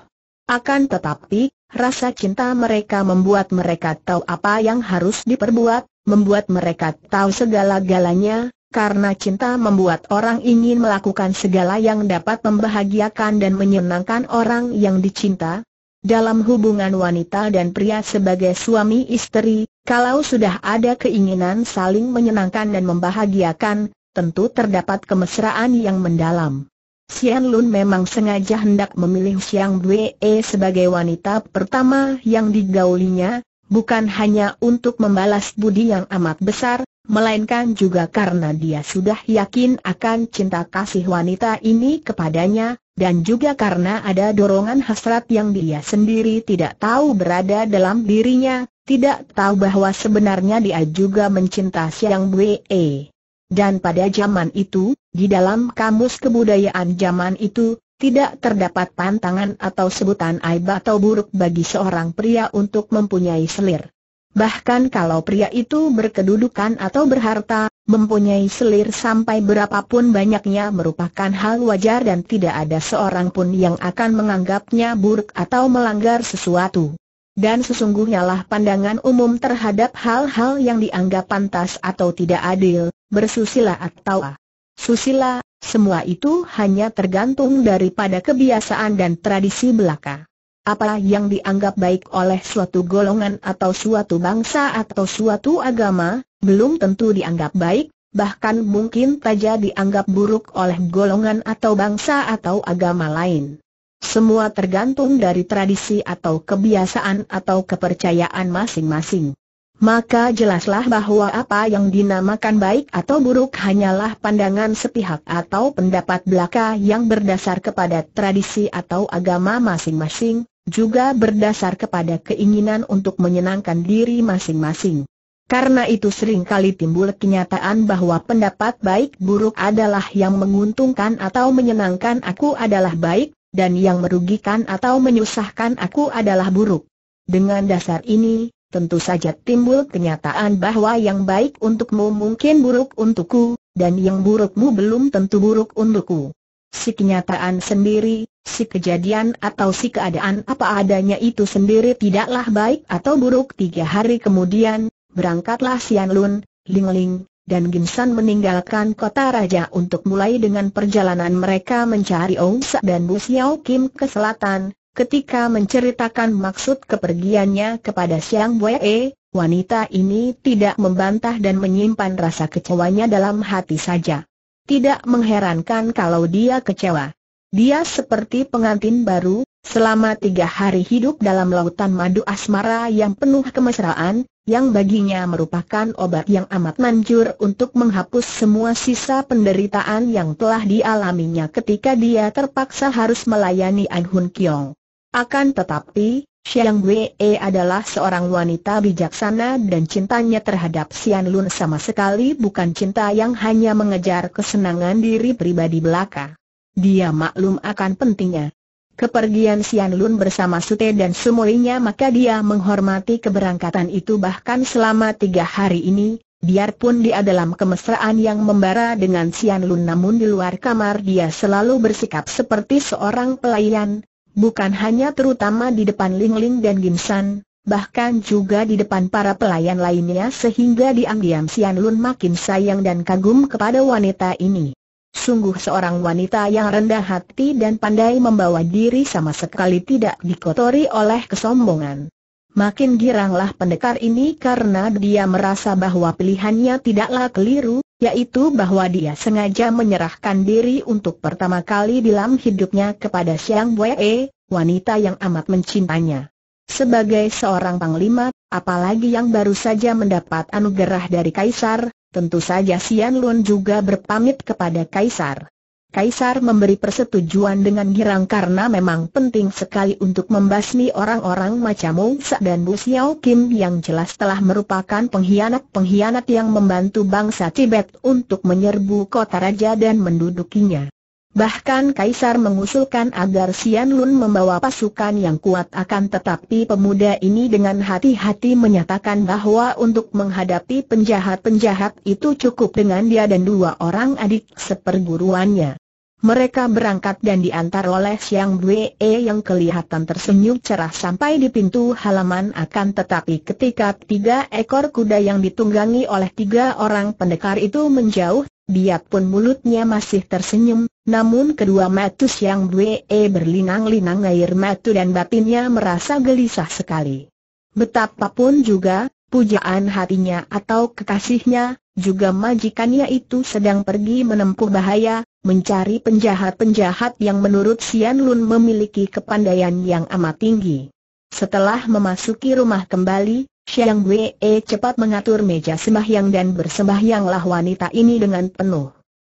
Akan tetapi, rasa cinta mereka membuat mereka tahu apa yang harus diperbuat, membuat mereka tahu segala galanya, karena cinta membuat orang ingin melakukan segala yang dapat membahagiakan dan menyenangkan orang yang dicinta. Dalam hubungan wanita dan pria sebagai suami istri, kalau sudah ada keinginan saling menyenangkan dan membahagiakan, tentu terdapat kemesraan yang mendalam. Xian Lun memang sengaja hendak memilih Xiang Dwe sebagai wanita pertama yang digaulinya, bukan hanya untuk membalas budi yang amat besar, melainkan juga karena dia sudah yakin akan cinta kasih wanita ini kepadanya, dan juga karena ada dorongan hasrat yang dia sendiri tidak tahu berada dalam dirinya, tidak tahu bahwa sebenarnya dia juga mencinta Siang Wei. Dan pada zaman itu, di dalam kamus kebudayaan zaman itu, tidak terdapat pantangan atau sebutan aib atau buruk bagi seorang pria untuk mempunyai selir. Bahkan kalau pria itu berkedudukan atau berharta, mempunyai selir sampai berapapun banyaknya merupakan hal wajar dan tidak ada seorang pun yang akan menganggapnya buruk atau melanggar sesuatu. Dan sesungguhnya lah pandangan umum terhadap hal-hal yang dianggap pantas atau tidak adil, bersusila atau susila, semua itu hanya tergantung daripada kebiasaan dan tradisi belaka. Apa yang dianggap baik oleh suatu golongan atau suatu bangsa atau suatu agama, belum tentu dianggap baik, bahkan mungkin saja dianggap buruk oleh golongan atau bangsa atau agama lain. Semua tergantung dari tradisi atau kebiasaan atau kepercayaan masing-masing maka jelaslah bahwa apa yang dinamakan baik atau buruk hanyalah pandangan sepihak atau pendapat belaka yang berdasar kepada tradisi atau agama masing-masing, juga berdasar kepada keinginan untuk menyenangkan diri masing-masing. Karena itu seringkali timbul kenyataan bahwa pendapat baik buruk adalah yang menguntungkan atau menyenangkan aku adalah baik, dan yang merugikan atau menyusahkan aku adalah buruk. Dengan dasar ini, tentu saja timbul kenyataan bahwa yang baik untukmu mungkin buruk untukku, dan yang burukmu belum tentu buruk untukku. Si kenyataan sendiri, si kejadian atau si keadaan apa adanya itu sendiri tidaklah baik atau buruk tiga hari kemudian, berangkatlah Ling Lingling, dan Ginsan meninggalkan kota raja untuk mulai dengan perjalanan mereka mencari Ong Sa dan Bu Xiao Kim ke selatan, Ketika menceritakan maksud kepergiannya kepada Siang Wei, wanita ini tidak membantah dan menyimpan rasa kecewanya dalam hati saja. Tidak mengherankan kalau dia kecewa. Dia seperti pengantin baru, selama tiga hari hidup dalam lautan madu asmara yang penuh kemesraan, yang baginya merupakan obat yang amat manjur untuk menghapus semua sisa penderitaan yang telah dialaminya ketika dia terpaksa harus melayani An Hun Kiong. Akan tetapi, Xiang Wei adalah seorang wanita bijaksana dan cintanya terhadap Xian Lun sama sekali bukan cinta yang hanya mengejar kesenangan diri pribadi belaka. Dia maklum akan pentingnya kepergian Xian Lun bersama Sute dan semuanya maka dia menghormati keberangkatan itu bahkan selama tiga hari ini, biarpun dia dalam kemesraan yang membara dengan Xian Lun namun di luar kamar dia selalu bersikap seperti seorang pelayan, Bukan hanya terutama di depan Ling Ling dan Gimsan, bahkan juga di depan para pelayan lainnya sehingga diam-diam Sian Lun makin sayang dan kagum kepada wanita ini. Sungguh seorang wanita yang rendah hati dan pandai membawa diri sama sekali tidak dikotori oleh kesombongan. Makin giranglah pendekar ini karena dia merasa bahwa pilihannya tidaklah keliru, yaitu bahwa dia sengaja menyerahkan diri untuk pertama kali dalam hidupnya kepada Siang Wei, wanita yang amat mencintanya. Sebagai seorang panglima, apalagi yang baru saja mendapat anugerah dari kaisar, tentu saja Sian Lun juga berpamit kepada kaisar. Kaisar memberi persetujuan dengan girang karena memang penting sekali untuk membasmi orang-orang macam Sa dan Bu Xiao Kim yang jelas telah merupakan pengkhianat-pengkhianat yang membantu bangsa Tibet untuk menyerbu kota raja dan mendudukinya. Bahkan Kaisar mengusulkan agar Sian Lun membawa pasukan yang kuat akan tetapi pemuda ini dengan hati-hati menyatakan bahwa untuk menghadapi penjahat-penjahat itu cukup dengan dia dan dua orang adik seperguruannya. Mereka berangkat dan diantar oleh Siang Wei yang kelihatan tersenyum cerah sampai di pintu halaman akan tetapi ketika tiga ekor kuda yang ditunggangi oleh tiga orang pendekar itu menjauh biarpun mulutnya masih tersenyum, namun kedua mata siang bue berlinang-linang air mata dan batinnya merasa gelisah sekali. Betapapun juga, pujaan hatinya atau kekasihnya, juga majikannya itu sedang pergi menempuh bahaya, mencari penjahat-penjahat yang menurut Sian Lun memiliki kepandaian yang amat tinggi. Setelah memasuki rumah kembali, Xiang Wei cepat mengatur meja sembahyang dan bersembahyanglah wanita ini dengan penuh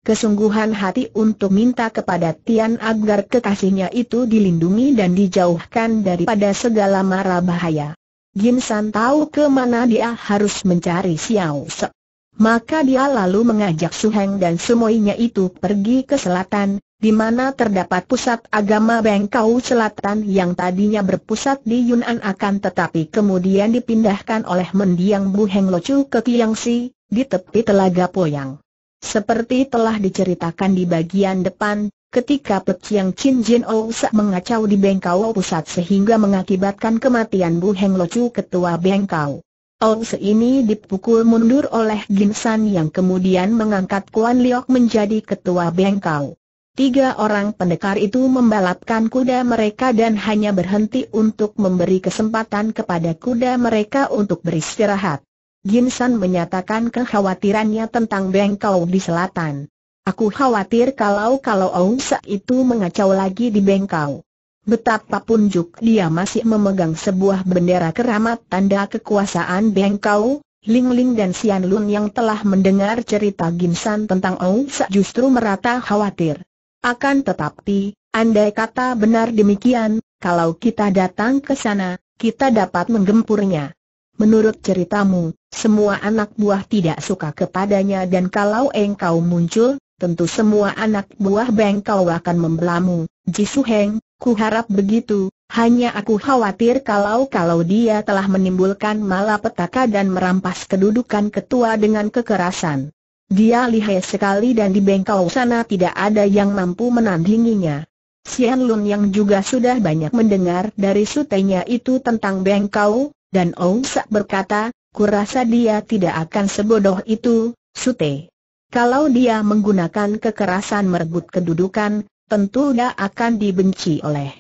kesungguhan hati untuk minta kepada Tian agar kekasihnya itu dilindungi dan dijauhkan daripada segala mara bahaya. Jin San tahu kemana dia harus mencari Xiao Se. Maka dia lalu mengajak Su Heng dan semuanya itu pergi ke selatan, di mana terdapat pusat agama Bengkau Selatan yang tadinya berpusat di Yunan akan tetapi kemudian dipindahkan oleh mendiang Bu Heng Locu ke Si, di tepi Telaga Poyang. Seperti telah diceritakan di bagian depan, ketika Chiang Chin Jin Ousa mengacau di Bengkau Pusat sehingga mengakibatkan kematian Bu Heng Locu Ketua Bengkau. Ose ini dipukul mundur oleh Ginsan yang kemudian mengangkat Kuan Liok menjadi Ketua Bengkau. Tiga orang pendekar itu membalapkan kuda mereka dan hanya berhenti untuk memberi kesempatan kepada kuda mereka untuk beristirahat. Ginsan menyatakan kekhawatirannya tentang Bengkau di selatan. Aku khawatir kalau-kalau Ousa itu mengacau lagi di Bengkau. Betapapun Juk dia masih memegang sebuah bendera keramat tanda kekuasaan Bengkau, Ling Ling dan Sian Lun yang telah mendengar cerita Ginsan tentang Ousa justru merata khawatir. Akan tetapi, andai kata benar demikian, kalau kita datang ke sana, kita dapat menggempurnya. Menurut ceritamu, semua anak buah tidak suka kepadanya dan kalau engkau muncul, tentu semua anak buah bengkau akan membelamu. Su Heng, ku harap begitu, hanya aku khawatir kalau-kalau dia telah menimbulkan malapetaka dan merampas kedudukan ketua dengan kekerasan. Dia lihai sekali dan di bengkau sana tidak ada yang mampu menandinginya. Sian Lun yang juga sudah banyak mendengar dari sutenya itu tentang bengkau, dan Ong Sak berkata, kurasa dia tidak akan sebodoh itu, sute. Kalau dia menggunakan kekerasan merebut kedudukan, tentu dia akan dibenci oleh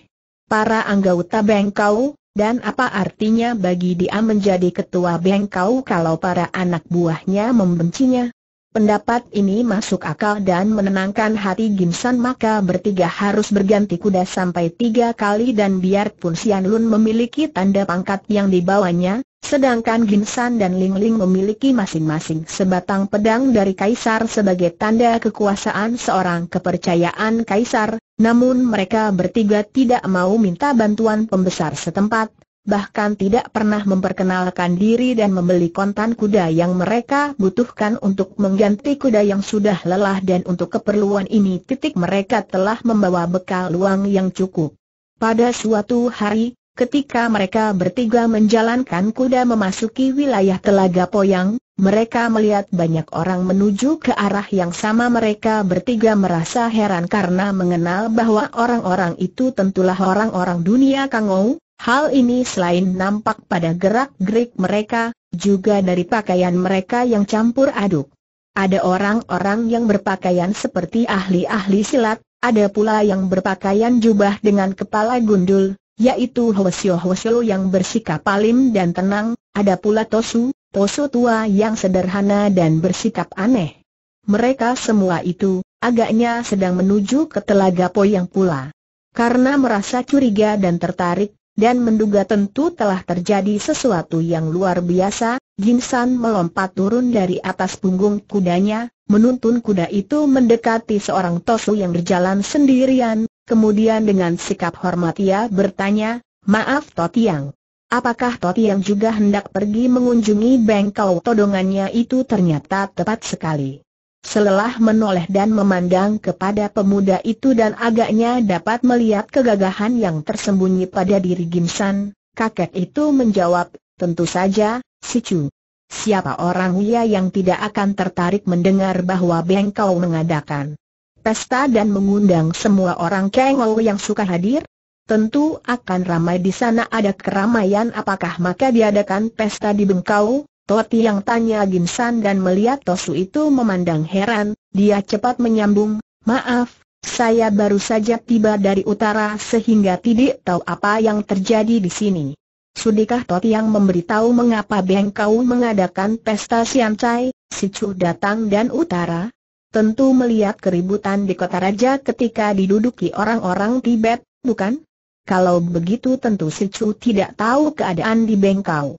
para anggota bengkau, dan apa artinya bagi dia menjadi ketua bengkau kalau para anak buahnya membencinya? Pendapat ini masuk akal dan menenangkan hati Gimsan maka bertiga harus berganti kuda sampai tiga kali dan biarpun Sian Lun memiliki tanda pangkat yang dibawanya, sedangkan Gimsan dan Ling Ling memiliki masing-masing sebatang pedang dari Kaisar sebagai tanda kekuasaan seorang kepercayaan Kaisar, namun mereka bertiga tidak mau minta bantuan pembesar setempat, bahkan tidak pernah memperkenalkan diri dan membeli kontan kuda yang mereka butuhkan untuk mengganti kuda yang sudah lelah dan untuk keperluan ini titik mereka telah membawa bekal luang yang cukup. Pada suatu hari, ketika mereka bertiga menjalankan kuda memasuki wilayah Telaga Poyang, mereka melihat banyak orang menuju ke arah yang sama mereka bertiga merasa heran karena mengenal bahwa orang-orang itu tentulah orang-orang dunia Kangou, Hal ini selain nampak pada gerak-gerik mereka, juga dari pakaian mereka yang campur aduk. Ada orang-orang yang berpakaian seperti ahli-ahli silat, ada pula yang berpakaian jubah dengan kepala gundul, yaitu Hwasyo-Hwasyo yang bersikap alim dan tenang, ada pula Tosu, Tosu tua yang sederhana dan bersikap aneh. Mereka semua itu, agaknya sedang menuju ke Telaga Poyang pula. Karena merasa curiga dan tertarik, dan menduga tentu telah terjadi sesuatu yang luar biasa, Jinsan melompat turun dari atas punggung kudanya, menuntun kuda itu mendekati seorang tosu yang berjalan sendirian, kemudian dengan sikap hormat ia bertanya, Maaf Totiang. Apakah Totiang juga hendak pergi mengunjungi Bengkau? todongannya itu ternyata tepat sekali. Selelah menoleh dan memandang kepada pemuda itu dan agaknya dapat melihat kegagahan yang tersembunyi pada diri Gimsan, kakek itu menjawab, tentu saja, si Chu. Siapa orang Wia yang tidak akan tertarik mendengar bahwa Bengkau mengadakan pesta dan mengundang semua orang Kengou yang suka hadir? Tentu akan ramai di sana ada keramaian apakah maka diadakan pesta di Bengkau? Toti yang tanya Ginsan dan melihat Tosu itu memandang heran, dia cepat menyambung, maaf, saya baru saja tiba dari utara sehingga tidak tahu apa yang terjadi di sini. Sudikah Toti yang memberitahu mengapa Bengkau mengadakan pesta Siancai, Sichu datang dan utara? Tentu melihat keributan di kota raja ketika diduduki orang-orang Tibet, bukan? Kalau begitu tentu Sichu tidak tahu keadaan di Bengkau.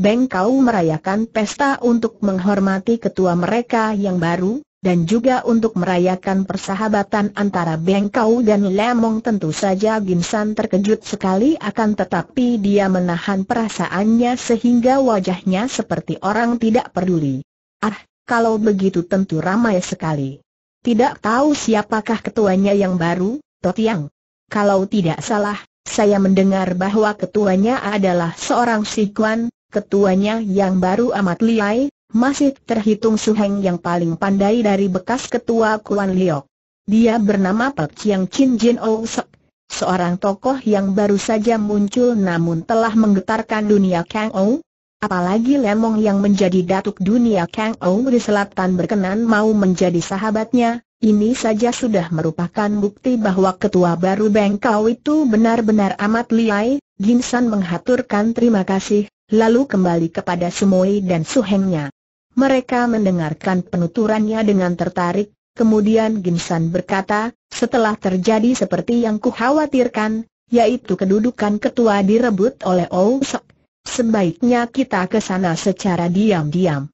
Bengkau merayakan pesta untuk menghormati ketua mereka yang baru, dan juga untuk merayakan persahabatan antara Bengkau dan Lemong tentu saja Ginsan terkejut sekali akan tetapi dia menahan perasaannya sehingga wajahnya seperti orang tidak peduli. Ah, kalau begitu tentu ramai sekali. Tidak tahu siapakah ketuanya yang baru, Totiang. Kalau tidak salah, saya mendengar bahwa ketuanya adalah seorang Sikuan, ketuanya yang baru amat liai, masih terhitung Suheng yang paling pandai dari bekas ketua Kuan Liok. Dia bernama Pak Chiang Chin Jin Ou Sek, seorang tokoh yang baru saja muncul namun telah menggetarkan dunia Kang Ou. Apalagi Lemong yang menjadi datuk dunia Kang Ou di selatan berkenan mau menjadi sahabatnya, ini saja sudah merupakan bukti bahwa ketua baru Bengkau itu benar-benar amat liai. Ginsan menghaturkan terima kasih, lalu kembali kepada Sumoi dan Suhengnya. Mereka mendengarkan penuturannya dengan tertarik, kemudian Gimsan berkata, setelah terjadi seperti yang kukhawatirkan, yaitu kedudukan ketua direbut oleh Ousok, sebaiknya kita ke sana secara diam-diam.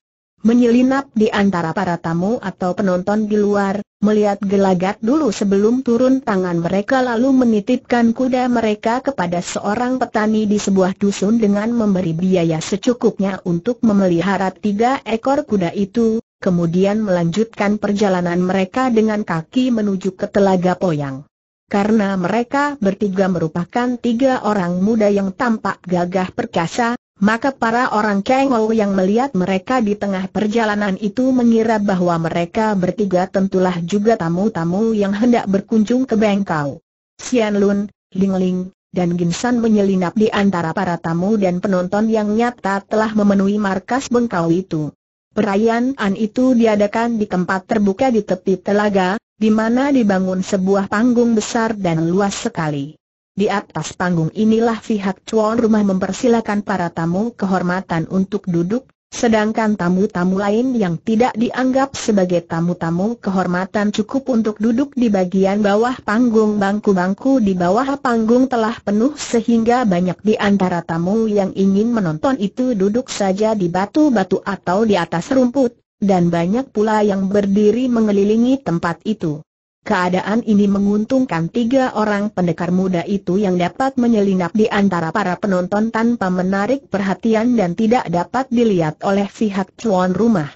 Menyelinap di antara para tamu atau penonton di luar, melihat gelagat dulu sebelum turun tangan mereka lalu menitipkan kuda mereka kepada seorang petani di sebuah dusun dengan memberi biaya secukupnya untuk memelihara tiga ekor kuda itu, kemudian melanjutkan perjalanan mereka dengan kaki menuju ke Telaga Poyang. Karena mereka bertiga merupakan tiga orang muda yang tampak gagah perkasa, maka para orang Kengol yang melihat mereka di tengah perjalanan itu mengira bahwa mereka bertiga tentulah juga tamu-tamu yang hendak berkunjung ke Bengkau. Sian Lun, Ling Ling, dan Ginsan menyelinap di antara para tamu dan penonton yang nyata telah memenuhi markas Bengkau itu. Perayaan itu diadakan di tempat terbuka di tepi telaga, di mana dibangun sebuah panggung besar dan luas sekali. Di atas panggung inilah pihak tuan rumah mempersilakan para tamu kehormatan untuk duduk, sedangkan tamu-tamu lain yang tidak dianggap sebagai tamu-tamu kehormatan cukup untuk duduk di bagian bawah panggung bangku-bangku di bawah panggung telah penuh sehingga banyak di antara tamu yang ingin menonton itu duduk saja di batu-batu atau di atas rumput, dan banyak pula yang berdiri mengelilingi tempat itu. Keadaan ini menguntungkan tiga orang pendekar muda itu yang dapat menyelinap di antara para penonton tanpa menarik perhatian dan tidak dapat dilihat oleh pihak tuan rumah.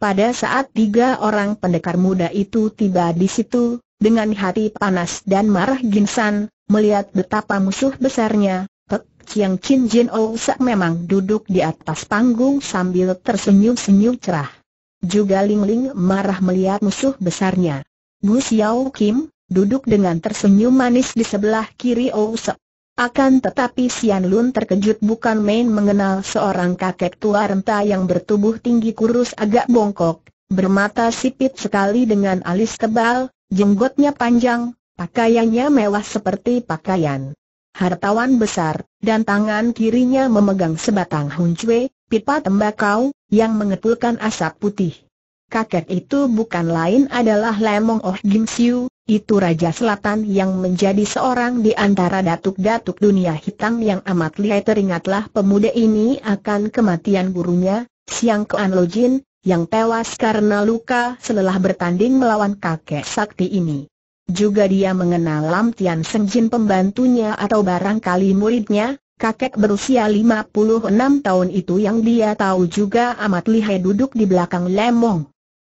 Pada saat tiga orang pendekar muda itu tiba di situ, dengan hati panas dan marah Ginsan, melihat betapa musuh besarnya, Pek Chiang Chin Jin Ousak memang duduk di atas panggung sambil tersenyum-senyum cerah. Juga Ling Ling marah melihat musuh besarnya. Bu Xiao Kim, duduk dengan tersenyum manis di sebelah kiri Ousep. Akan tetapi Sian Lun terkejut bukan main mengenal seorang kakek tua renta yang bertubuh tinggi kurus agak bongkok, bermata sipit sekali dengan alis tebal, jenggotnya panjang, pakaiannya mewah seperti pakaian hartawan besar, dan tangan kirinya memegang sebatang huncwe, pipa tembakau, yang mengepulkan asap putih kakek itu bukan lain adalah Lemong Oh Gim Siu, itu Raja Selatan yang menjadi seorang di antara datuk-datuk dunia hitam yang amat lihai teringatlah pemuda ini akan kematian gurunya, Siang Kuan Lo Jin, yang tewas karena luka setelah bertanding melawan kakek sakti ini. Juga dia mengenal Lam Tian Seng Jin pembantunya atau barangkali muridnya, kakek berusia 56 tahun itu yang dia tahu juga amat lihai duduk di belakang Lemong.